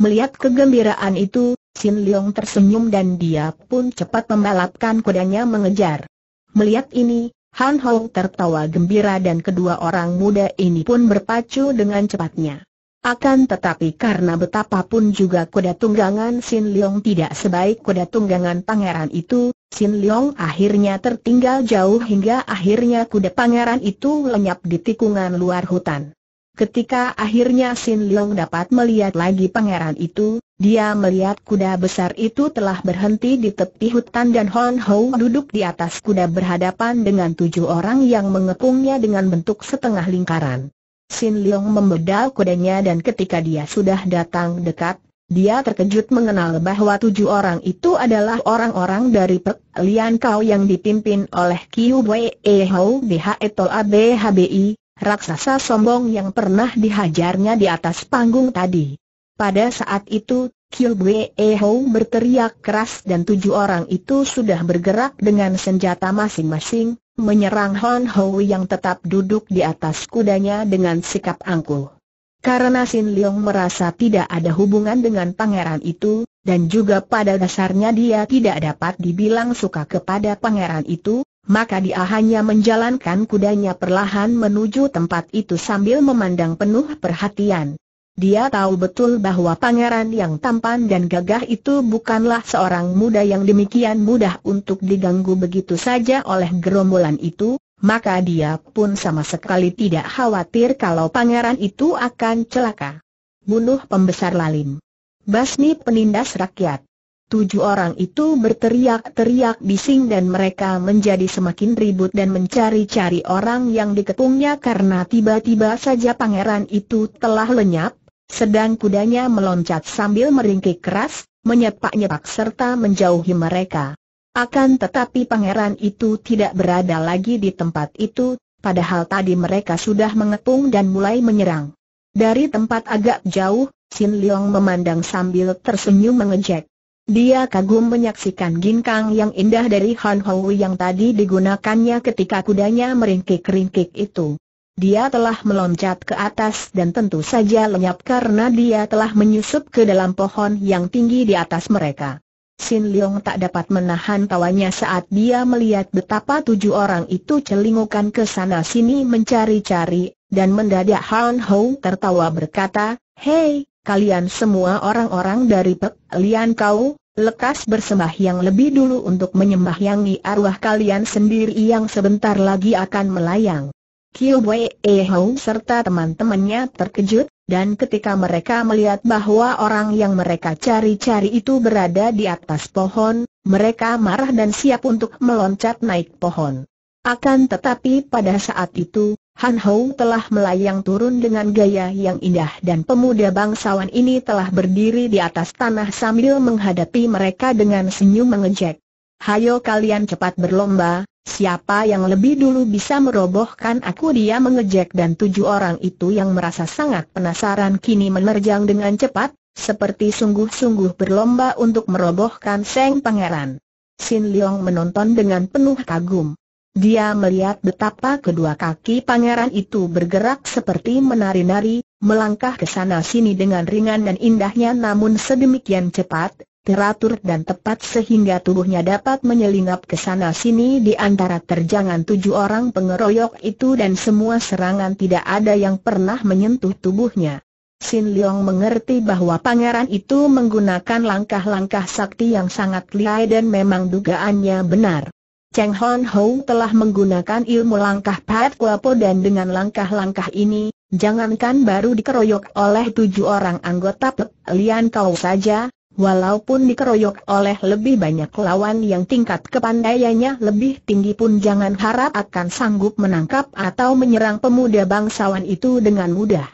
Melihat kegembiraan itu, Sin Leong tersenyum dan dia pun cepat membalapkan kudanya mengejar. Melihat ini, Han Hou tertawa gembira dan kedua orang muda ini pun berpacu dengan cepatnya. Akan tetapi karena betapapun juga kuda tunggangan Sin Leong tidak sebaik kuda tunggangan pangeran itu, Sin Leong akhirnya tertinggal jauh hingga akhirnya kuda pangeran itu lenyap di tikungan luar hutan. Ketika akhirnya Sin Leong dapat melihat lagi pangeran itu, dia melihat kuda besar itu telah berhenti di tepi hutan dan Hon Ho duduk di atas kuda berhadapan dengan tujuh orang yang mengepungnya dengan bentuk setengah lingkaran. Sin Leong membedal kudanya dan ketika dia sudah datang dekat, dia terkejut mengenal bahwa tujuh orang itu adalah orang-orang dari Pek Lian Kau yang dipimpin oleh Kiu Wei E Hou BH Etol ABHBI, raksasa sombong yang pernah dihajarnya di atas panggung tadi. Pada saat itu, Kiu Wei E Hou berteriak keras dan tujuh orang itu sudah bergerak dengan senjata masing-masing, menyerang Hon Ho yang tetap duduk di atas kudanya dengan sikap angkuh. Karena Sin Leong merasa tidak ada hubungan dengan pangeran itu, dan juga pada dasarnya dia tidak dapat dibilang suka kepada pangeran itu, maka dia hanya menjalankan kudanya perlahan menuju tempat itu sambil memandang penuh perhatian. Dia tahu betul bahwa pangeran yang tampan dan gagah itu bukanlah seorang muda yang demikian mudah untuk diganggu begitu saja oleh gerombolan itu, maka dia pun sama sekali tidak khawatir kalau pangeran itu akan celaka. Bunuh pembesar lalim. basni penindas rakyat. Tujuh orang itu berteriak-teriak bising dan mereka menjadi semakin ribut dan mencari-cari orang yang dikepungnya karena tiba-tiba saja pangeran itu telah lenyap, sedang kudanya meloncat sambil meringkik keras, menyepak-nyepak serta menjauhi mereka. Akan tetapi pangeran itu tidak berada lagi di tempat itu, padahal tadi mereka sudah mengepung dan mulai menyerang. Dari tempat agak jauh, Sin Liang memandang sambil tersenyum mengejek. Dia kagum menyaksikan ginkang yang indah dari Han Hou yang tadi digunakannya ketika kudanya meringkik-ringkik itu. Dia telah meloncat ke atas dan tentu saja lenyap karena dia telah menyusup ke dalam pohon yang tinggi di atas mereka. Sin Leong tak dapat menahan tawanya saat dia melihat betapa tujuh orang itu celingukan ke sana sini mencari-cari, dan mendadak Han Ho tertawa berkata, Hei, kalian semua orang-orang dari Pek Lian Kau, lekas bersembahyang lebih dulu untuk menyembah yangi arwah kalian sendiri yang sebentar lagi akan melayang. Kiu Wei e Hou serta teman-temannya terkejut, dan ketika mereka melihat bahwa orang yang mereka cari-cari itu berada di atas pohon, mereka marah dan siap untuk meloncat naik pohon. Akan tetapi pada saat itu, Han Hou telah melayang turun dengan gaya yang indah dan pemuda bangsawan ini telah berdiri di atas tanah sambil menghadapi mereka dengan senyum mengejek. Hayo kalian cepat berlomba, Siapa yang lebih dulu bisa merobohkan aku dia mengejek dan tujuh orang itu yang merasa sangat penasaran kini menerjang dengan cepat, seperti sungguh-sungguh berlomba untuk merobohkan Seng Pangeran. Sin Leong menonton dengan penuh kagum. Dia melihat betapa kedua kaki pangeran itu bergerak seperti menari-nari, melangkah ke sana sini dengan ringan dan indahnya namun sedemikian cepat, teratur dan tepat sehingga tubuhnya dapat menyelinap ke sana-sini di antara terjangan tujuh orang pengeroyok itu dan semua serangan tidak ada yang pernah menyentuh tubuhnya. Sin Leong mengerti bahwa pangeran itu menggunakan langkah-langkah sakti yang sangat lihai dan memang dugaannya benar. Cheng Hon Ho telah menggunakan ilmu langkah Pat Kuapo dan dengan langkah-langkah ini, jangankan baru dikeroyok oleh tujuh orang anggota Pek Lian Kau saja, Walaupun dikeroyok oleh lebih banyak lawan yang tingkat kepandaiannya lebih tinggi pun jangan harap akan sanggup menangkap atau menyerang pemuda bangsawan itu dengan mudah.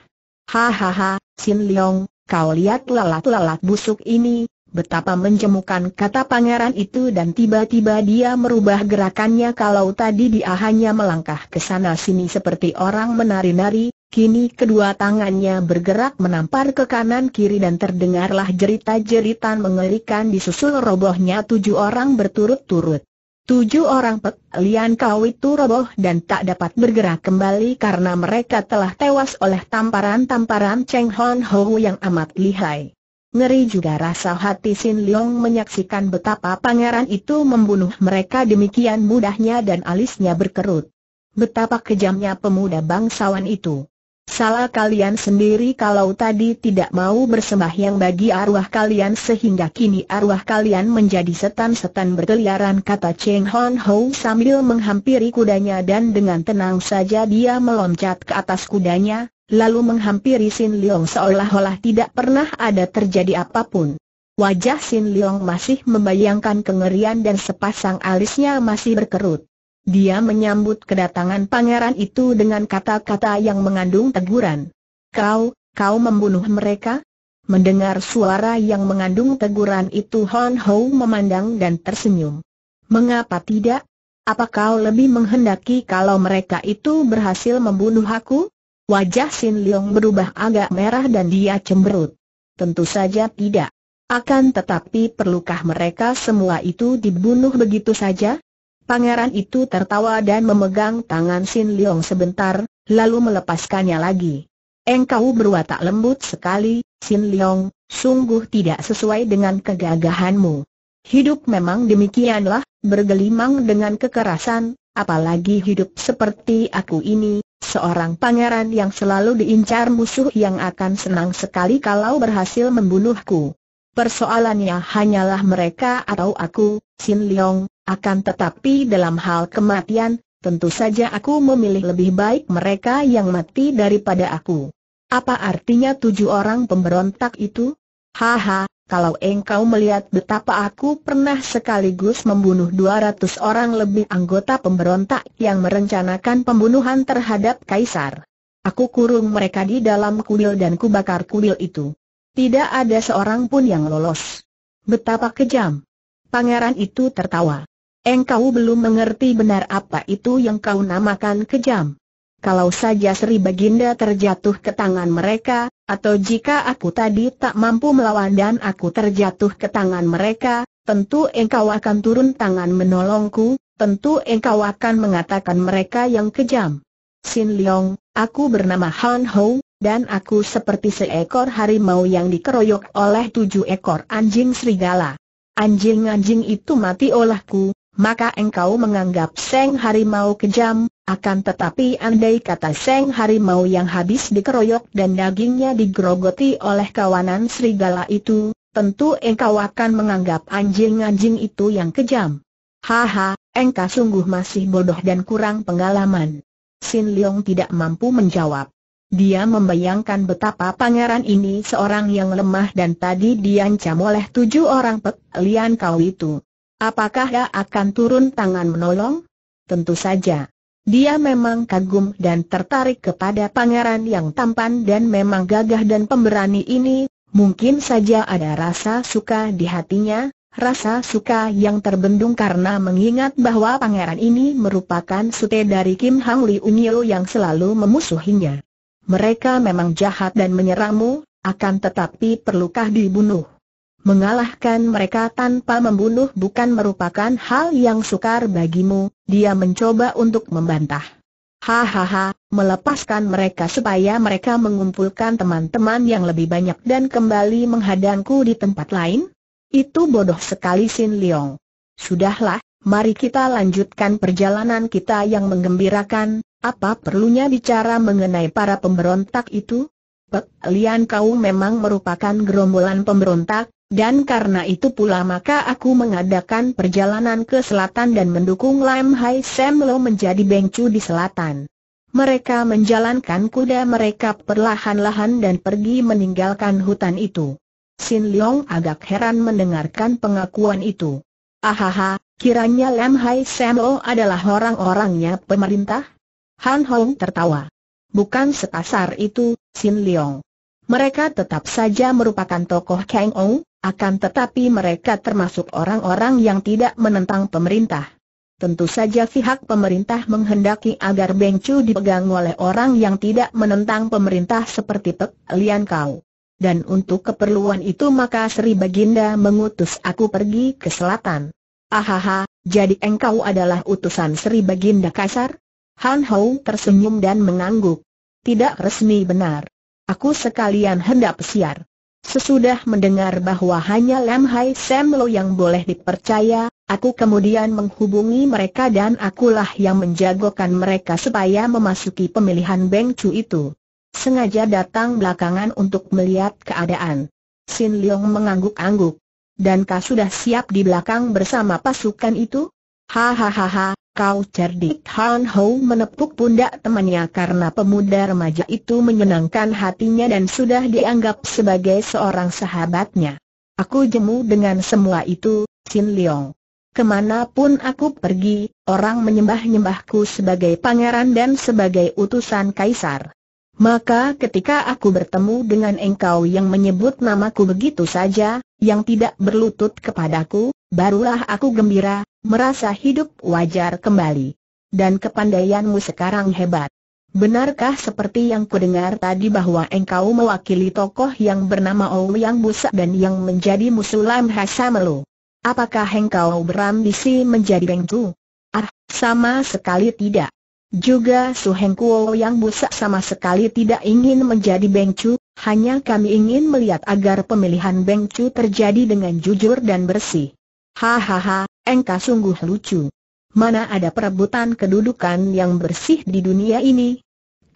Hahaha, Sin Leong, kau lihat lalat-lalat busuk ini, betapa menjemukan kata pangeran itu dan tiba-tiba dia merubah gerakannya kalau tadi dia hanya melangkah ke sana sini seperti orang menari-nari, Kini kedua tangannya bergerak menampar ke kanan kiri dan terdengarlah jerita-jeritan mengerikan disusul robohnya tujuh orang berturut-turut. Tujuh orang Pek Lian Kau itu roboh dan tak dapat bergerak kembali karena mereka telah tewas oleh tamparan-tamparan Cheng Hon Ho yang amat lihai. Ngeri juga rasa hati Sin Leong menyaksikan betapa pangeran itu membunuh mereka demikian mudahnya dan alisnya berkerut. Betapa kejamnya pemuda bangsawan itu. Salah kalian sendiri kalau tadi tidak mau bersembahyang bagi arwah kalian sehingga kini arwah kalian menjadi setan-setan berkeliaran kata Cheng Hon Ho sambil menghampiri kudanya dan dengan tenang saja dia meloncat ke atas kudanya, lalu menghampiri Sin Leong seolah-olah tidak pernah ada terjadi apapun. Wajah Sin Leong masih membayangkan kengerian dan sepasang alisnya masih berkerut. Dia menyambut kedatangan pangeran itu dengan kata-kata yang mengandung teguran. Kau, kau membunuh mereka? Mendengar suara yang mengandung teguran itu Hon Ho memandang dan tersenyum. Mengapa tidak? Apa kau lebih menghendaki kalau mereka itu berhasil membunuh aku? Wajah Sin Leong berubah agak merah dan dia cemberut. Tentu saja tidak. Akan tetapi perlukah mereka semua itu dibunuh begitu saja? Pangeran itu tertawa dan memegang tangan Sin Leong sebentar, lalu melepaskannya lagi. Engkau berwatak lembut sekali, Sin Leong, sungguh tidak sesuai dengan kegagahanmu. Hidup memang demikianlah, bergelimang dengan kekerasan, apalagi hidup seperti aku ini, seorang pangeran yang selalu diincar musuh yang akan senang sekali kalau berhasil membunuhku. Persoalannya hanyalah mereka atau aku, Sin Leong, akan tetapi dalam hal kematian, tentu saja aku memilih lebih baik mereka yang mati daripada aku. Apa artinya tujuh orang pemberontak itu? Haha, kalau engkau melihat betapa aku pernah sekaligus membunuh 200 orang lebih anggota pemberontak yang merencanakan pembunuhan terhadap Kaisar. Aku kurung mereka di dalam kuil dan kubakar kuil itu. Tidak ada seorang pun yang lolos. Betapa kejam. Pangeran itu tertawa. Engkau belum mengerti benar apa itu yang kau namakan kejam. Kalau saja Sri Baginda terjatuh ke tangan mereka, atau jika aku tadi tak mampu melawan dan aku terjatuh ke tangan mereka, tentu engkau akan turun tangan menolongku, tentu engkau akan mengatakan mereka yang kejam. Sin Leong, aku bernama Han Ho, dan aku seperti seekor harimau yang dikeroyok oleh tujuh ekor anjing serigala. Anjing-anjing itu mati olehku, maka engkau menganggap Seng Harimau kejam, akan tetapi andai kata Seng Harimau yang habis dikeroyok dan dagingnya digrogoti oleh kawanan serigala itu, tentu engkau akan menganggap anjing-anjing itu yang kejam. Haha, engkau sungguh masih bodoh dan kurang pengalaman. Sin Leong tidak mampu menjawab. Dia membayangkan betapa pangeran ini seorang yang lemah dan tadi diancam oleh tujuh orang pek lian kau itu. Apakah dia akan turun tangan menolong? Tentu saja. Dia memang kagum dan tertarik kepada pangeran yang tampan dan memang gagah dan pemberani ini, mungkin saja ada rasa suka di hatinya, rasa suka yang terbendung karena mengingat bahwa pangeran ini merupakan sute dari Kim Hang Li Unyo yang selalu memusuhinya. Mereka memang jahat dan menyerangmu, akan tetapi perlukah dibunuh? Mengalahkan mereka tanpa membunuh bukan merupakan hal yang sukar bagimu, dia mencoba untuk membantah. Hahaha, melepaskan mereka supaya mereka mengumpulkan teman-teman yang lebih banyak dan kembali menghadangku di tempat lain? Itu bodoh sekali Sin Leong. Sudahlah, mari kita lanjutkan perjalanan kita yang mengembirakan. apa perlunya bicara mengenai para pemberontak itu? Pek Lian kau memang merupakan gerombolan pemberontak, dan karena itu pula maka aku mengadakan perjalanan ke selatan dan mendukung Lam Hai Sam Lo menjadi bengcu di selatan. Mereka menjalankan kuda mereka perlahan-lahan dan pergi meninggalkan hutan itu. Sin Leong agak heran mendengarkan pengakuan itu. Ahaha, kiranya Lam Hai Sam Lo adalah orang-orangnya pemerintah? Han Hong tertawa. Bukan sepasar itu, Sin Leong. Mereka tetap saja merupakan tokoh Kang Ong, akan tetapi mereka termasuk orang-orang yang tidak menentang pemerintah. Tentu saja pihak pemerintah menghendaki agar Beng Chu dipegang oleh orang yang tidak menentang pemerintah seperti Pek Lian Kau. Dan untuk keperluan itu maka Sri Baginda mengutus aku pergi ke selatan. Ahaha, jadi engkau adalah utusan Sri Baginda Kasar? Han Hou tersenyum dan mengangguk. Tidak resmi benar. Aku sekalian hendak pesiar. Sesudah mendengar bahwa hanya Lam Hai Sam Lo yang boleh dipercaya, aku kemudian menghubungi mereka dan akulah yang menjagokan mereka supaya memasuki pemilihan Beng Chu itu. Sengaja datang belakangan untuk melihat keadaan. Sin Leong mengangguk-angguk. Dan kau sudah siap di belakang bersama pasukan itu? Hahaha, Kau cerdik Han Ho menepuk pundak temannya karena pemuda remaja itu menyenangkan hatinya dan sudah dianggap sebagai seorang sahabatnya. Aku jemu dengan semua itu, Sin Leong. Kemanapun aku pergi, orang menyembah-nyembahku sebagai pangeran dan sebagai utusan kaisar. Maka ketika aku bertemu dengan engkau yang menyebut namaku begitu saja, yang tidak berlutut kepadaku, Barulah aku gembira, merasa hidup wajar kembali. Dan kepandaianmu sekarang hebat. Benarkah seperti yang kudengar tadi bahwa engkau mewakili tokoh yang bernama yang Busa dan yang menjadi musuh Lam Hasamelu? Apakah engkau berambisi menjadi bengku? Ah, sama sekali tidak. Juga Su Hengkuo yang busak sama sekali tidak ingin menjadi Bengcu, hanya kami ingin melihat agar pemilihan Bengcu terjadi dengan jujur dan bersih. Hahaha, engkau sungguh lucu. Mana ada perebutan kedudukan yang bersih di dunia ini?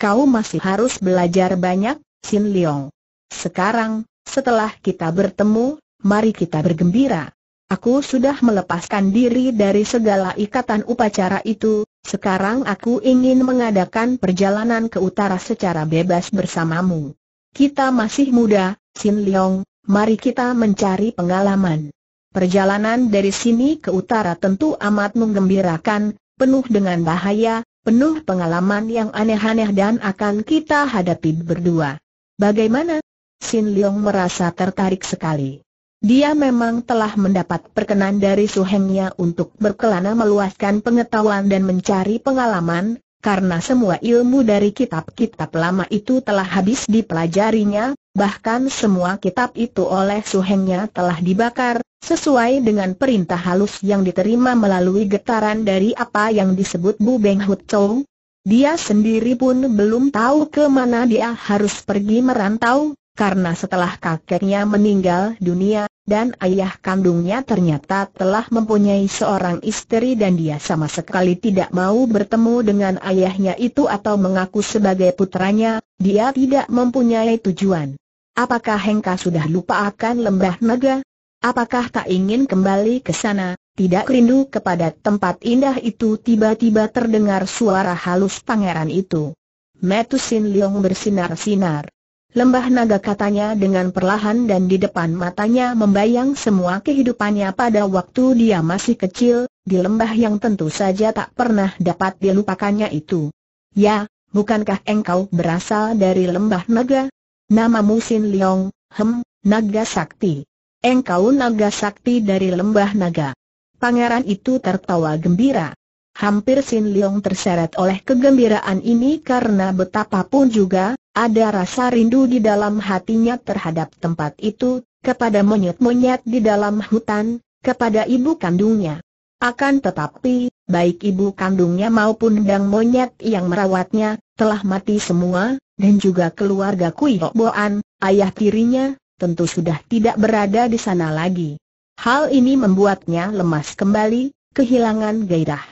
Kau masih harus belajar banyak, Sin Leong. Sekarang, setelah kita bertemu, mari kita bergembira. Aku sudah melepaskan diri dari segala ikatan upacara itu, sekarang aku ingin mengadakan perjalanan ke utara secara bebas bersamamu. Kita masih muda, Sin Leong, mari kita mencari pengalaman. Perjalanan dari sini ke utara tentu amat menggembirakan, penuh dengan bahaya, penuh pengalaman yang aneh-aneh dan akan kita hadapi berdua. Bagaimana? Sin Leong merasa tertarik sekali. Dia memang telah mendapat perkenan dari Su suhengnya untuk berkelana meluaskan pengetahuan dan mencari pengalaman, karena semua ilmu dari kitab-kitab lama itu telah habis dipelajarinya, bahkan semua kitab itu oleh suhengnya telah dibakar, sesuai dengan perintah halus yang diterima melalui getaran dari apa yang disebut Bu Beng Hut Chou. Dia sendiri pun belum tahu ke mana dia harus pergi merantau, karena setelah kakeknya meninggal dunia, dan ayah kandungnya ternyata telah mempunyai seorang istri dan dia sama sekali tidak mau bertemu dengan ayahnya itu atau mengaku sebagai putranya, dia tidak mempunyai tujuan. Apakah Hengka sudah lupa akan lembah naga? Apakah tak ingin kembali ke sana? Tidak rindu kepada tempat indah itu tiba-tiba terdengar suara halus pangeran itu. Metusin Leong bersinar-sinar. Lembah naga katanya dengan perlahan dan di depan matanya membayang semua kehidupannya pada waktu dia masih kecil, di lembah yang tentu saja tak pernah dapat dilupakannya itu. Ya, bukankah engkau berasal dari lembah naga? Namamu Sin Leong, hem, naga sakti. Engkau naga sakti dari lembah naga. Pangeran itu tertawa gembira. Hampir Sin Leong terseret oleh kegembiraan ini karena betapapun juga, ada rasa rindu di dalam hatinya terhadap tempat itu, kepada monyet-monyet di dalam hutan, kepada ibu kandungnya. Akan tetapi, baik ibu kandungnya maupun dang monyet yang merawatnya, telah mati semua, dan juga keluarga Kui Boan, ayah tirinya, tentu sudah tidak berada di sana lagi. Hal ini membuatnya lemas kembali, kehilangan gairah.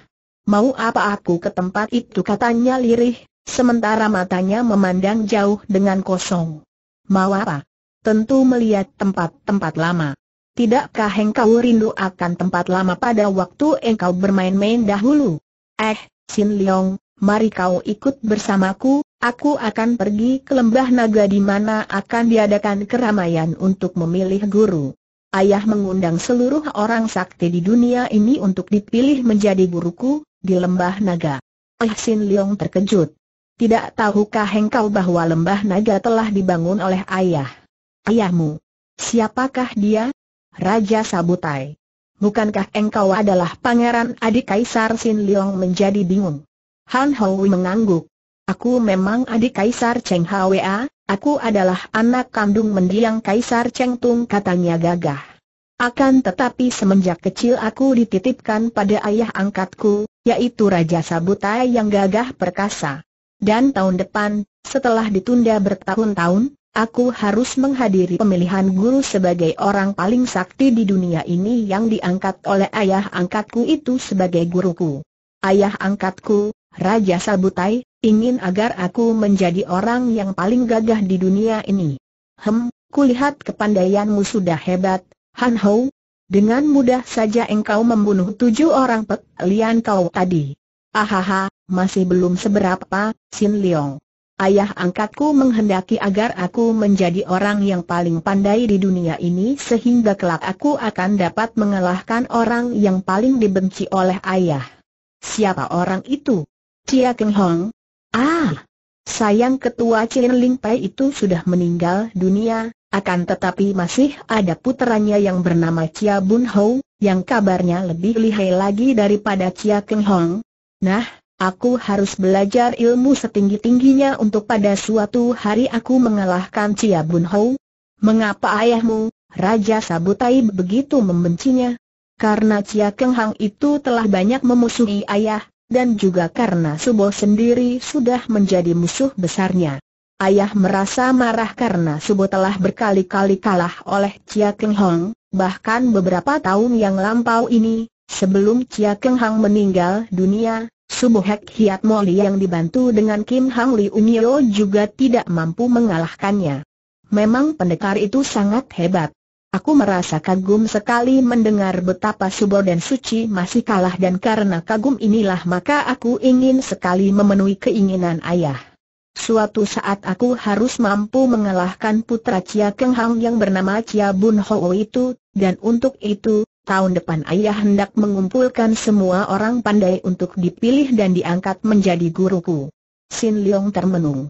Mau apa aku ke tempat itu katanya lirih, sementara matanya memandang jauh dengan kosong. Mau apa? Tentu melihat tempat-tempat lama. Tidakkah engkau rindu akan tempat lama pada waktu engkau bermain-main dahulu? Eh, Sin Leong, mari kau ikut bersamaku, aku akan pergi ke lembah naga di mana akan diadakan keramaian untuk memilih guru. Ayah mengundang seluruh orang sakti di dunia ini untuk dipilih menjadi guruku, di lembah naga. Eh ah, Sin Leong terkejut. Tidak tahukah engkau bahwa lembah naga telah dibangun oleh ayah? Ayahmu? Siapakah dia? Raja Sabutai. Bukankah engkau adalah pangeran adik Kaisar Sin Leong menjadi bingung? Han Hongwei mengangguk. Aku memang adik Kaisar Cheng Hwa, aku adalah anak kandung mendiang Kaisar Cheng Tung katanya gagah. Akan tetapi semenjak kecil aku dititipkan pada ayah angkatku, yaitu Raja Sabutai yang gagah perkasa. Dan tahun depan, setelah ditunda bertahun-tahun, aku harus menghadiri pemilihan guru sebagai orang paling sakti di dunia ini yang diangkat oleh ayah angkatku itu sebagai guruku. Ayah angkatku, Raja Sabutai, ingin agar aku menjadi orang yang paling gagah di dunia ini. Hem, kulihat kepandaianmu sudah hebat, Han Hou. Dengan mudah saja engkau membunuh tujuh orang pek lian kau tadi. Ahaha, masih belum seberapa, Sin Leong. Ayah angkatku menghendaki agar aku menjadi orang yang paling pandai di dunia ini sehingga kelak aku akan dapat mengalahkan orang yang paling dibenci oleh ayah. Siapa orang itu? Cia Keng Hong. Ah! Sayang ketua Chin Ling Pai itu sudah meninggal dunia, akan tetapi masih ada putranya yang bernama Cia Bun Hou, yang kabarnya lebih lihai lagi daripada Cia Keng Hong. Nah, aku harus belajar ilmu setinggi-tingginya untuk pada suatu hari aku mengalahkan Cia Bun Hou. Mengapa ayahmu, Raja Sabutai begitu membencinya? Karena Cia Keng Hong itu telah banyak memusuhi ayah, dan juga karena Subo sendiri sudah menjadi musuh besarnya. Ayah merasa marah karena Subo telah berkali-kali kalah oleh Chia Keng Hong, bahkan beberapa tahun yang lampau ini, sebelum Chia Keng Hong meninggal dunia, Subo Hek Hiat Moli yang dibantu dengan Kim Hang Li Unio juga tidak mampu mengalahkannya. Memang pendekar itu sangat hebat. Aku merasa kagum sekali mendengar betapa Subo dan Suci masih kalah dan karena kagum inilah maka aku ingin sekali memenuhi keinginan ayah. Suatu saat aku harus mampu mengalahkan putra Cia Keng Hang yang bernama Cia Bun Ho itu, dan untuk itu, tahun depan ayah hendak mengumpulkan semua orang pandai untuk dipilih dan diangkat menjadi guruku. Sin Leong termenung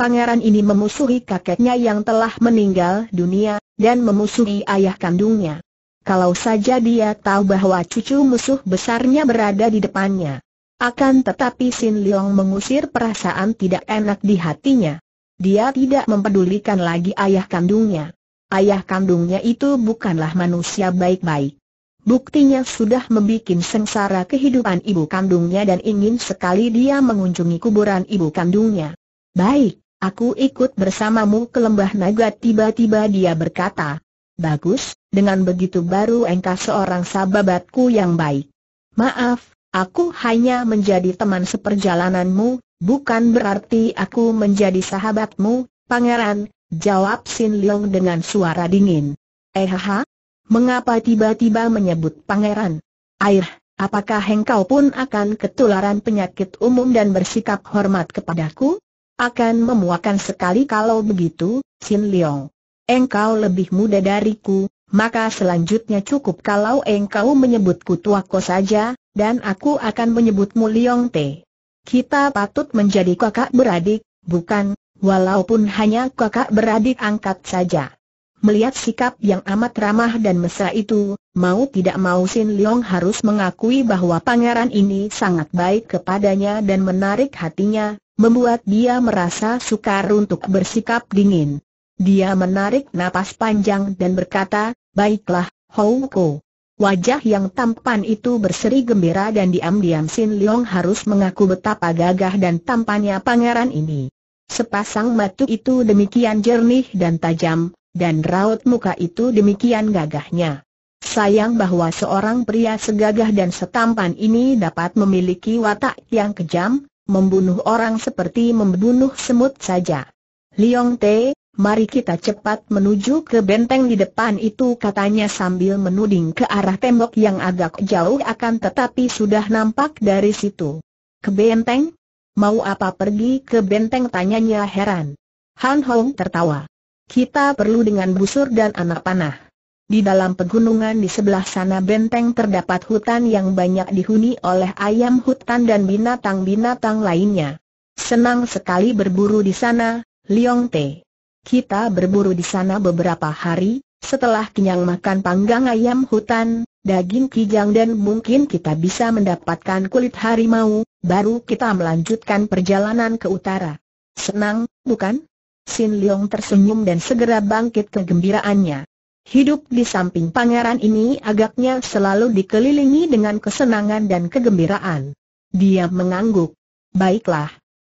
pangeran ini memusuhi kakeknya yang telah meninggal dunia, dan memusuhi ayah kandungnya. Kalau saja dia tahu bahwa cucu musuh besarnya berada di depannya. Akan tetapi Sin Leong mengusir perasaan tidak enak di hatinya. Dia tidak mempedulikan lagi ayah kandungnya. Ayah kandungnya itu bukanlah manusia baik-baik. Buktinya sudah membuat sengsara kehidupan ibu kandungnya dan ingin sekali dia mengunjungi kuburan ibu kandungnya. Baik, Aku ikut bersamamu ke lembah naga tiba-tiba dia berkata. Bagus, dengan begitu baru engkau seorang sahabatku yang baik. Maaf, aku hanya menjadi teman seperjalananmu, bukan berarti aku menjadi sahabatmu, pangeran, jawab Sin Leong dengan suara dingin. Eh ha, mengapa tiba-tiba menyebut pangeran? Air, apakah engkau pun akan ketularan penyakit umum dan bersikap hormat kepadaku? Akan memuakan sekali kalau begitu, Sin Leong. Engkau lebih muda dariku, maka selanjutnya cukup kalau engkau menyebutku Ko saja, dan aku akan menyebutmu Leong Te. Kita patut menjadi kakak beradik, bukan, walaupun hanya kakak beradik angkat saja. Melihat sikap yang amat ramah dan mesra itu, mau tidak mau Sin Leong harus mengakui bahwa pangeran ini sangat baik kepadanya dan menarik hatinya, membuat dia merasa sukar untuk bersikap dingin. Dia menarik napas panjang dan berkata, baiklah, Houko. Wajah yang tampan itu berseri gembira dan diam-diam Sin Leong harus mengaku betapa gagah dan tampannya pangeran ini. Sepasang mata itu demikian jernih dan tajam, dan raut muka itu demikian gagahnya. Sayang bahwa seorang pria segagah dan setampan ini dapat memiliki watak yang kejam, membunuh orang seperti membunuh semut saja. Liong Te, mari kita cepat menuju ke benteng di depan itu katanya sambil menuding ke arah tembok yang agak jauh akan tetapi sudah nampak dari situ. Ke benteng? Mau apa pergi ke benteng tanyanya heran. Han Hong tertawa. Kita perlu dengan busur dan anak panah. Di dalam pegunungan di sebelah sana benteng terdapat hutan yang banyak dihuni oleh ayam hutan dan binatang-binatang lainnya. Senang sekali berburu di sana, Liong Te. Kita berburu di sana beberapa hari, setelah kenyang makan panggang ayam hutan, daging kijang dan mungkin kita bisa mendapatkan kulit harimau, baru kita melanjutkan perjalanan ke utara. Senang, bukan? Sin Leong tersenyum dan segera bangkit kegembiraannya. Hidup di samping pangeran ini agaknya selalu dikelilingi dengan kesenangan dan kegembiraan. Dia mengangguk. Baiklah.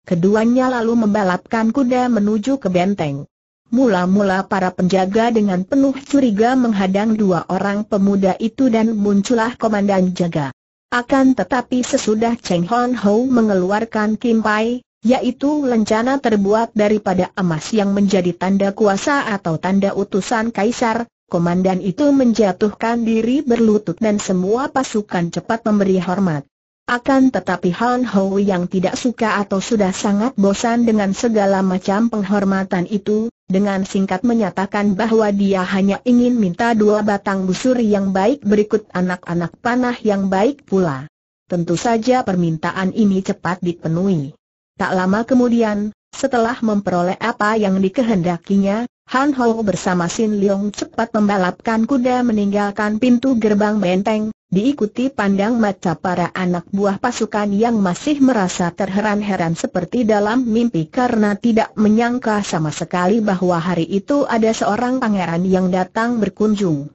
Keduanya lalu membalapkan kuda menuju ke benteng. Mula-mula para penjaga dengan penuh curiga menghadang dua orang pemuda itu dan muncullah komandan jaga. Akan tetapi sesudah Cheng Hon Ho mengeluarkan Kim Pai, yaitu lencana terbuat daripada emas yang menjadi tanda kuasa atau tanda utusan kaisar, komandan itu menjatuhkan diri berlutut dan semua pasukan cepat memberi hormat. Akan tetapi Han Ho yang tidak suka atau sudah sangat bosan dengan segala macam penghormatan itu, dengan singkat menyatakan bahwa dia hanya ingin minta dua batang busur yang baik berikut anak-anak panah yang baik pula. Tentu saja permintaan ini cepat dipenuhi. Tak lama kemudian, setelah memperoleh apa yang dikehendakinya, Han Ho bersama Sin Leong cepat membalapkan kuda meninggalkan pintu gerbang benteng, diikuti pandang mata para anak buah pasukan yang masih merasa terheran-heran seperti dalam mimpi karena tidak menyangka sama sekali bahwa hari itu ada seorang pangeran yang datang berkunjung.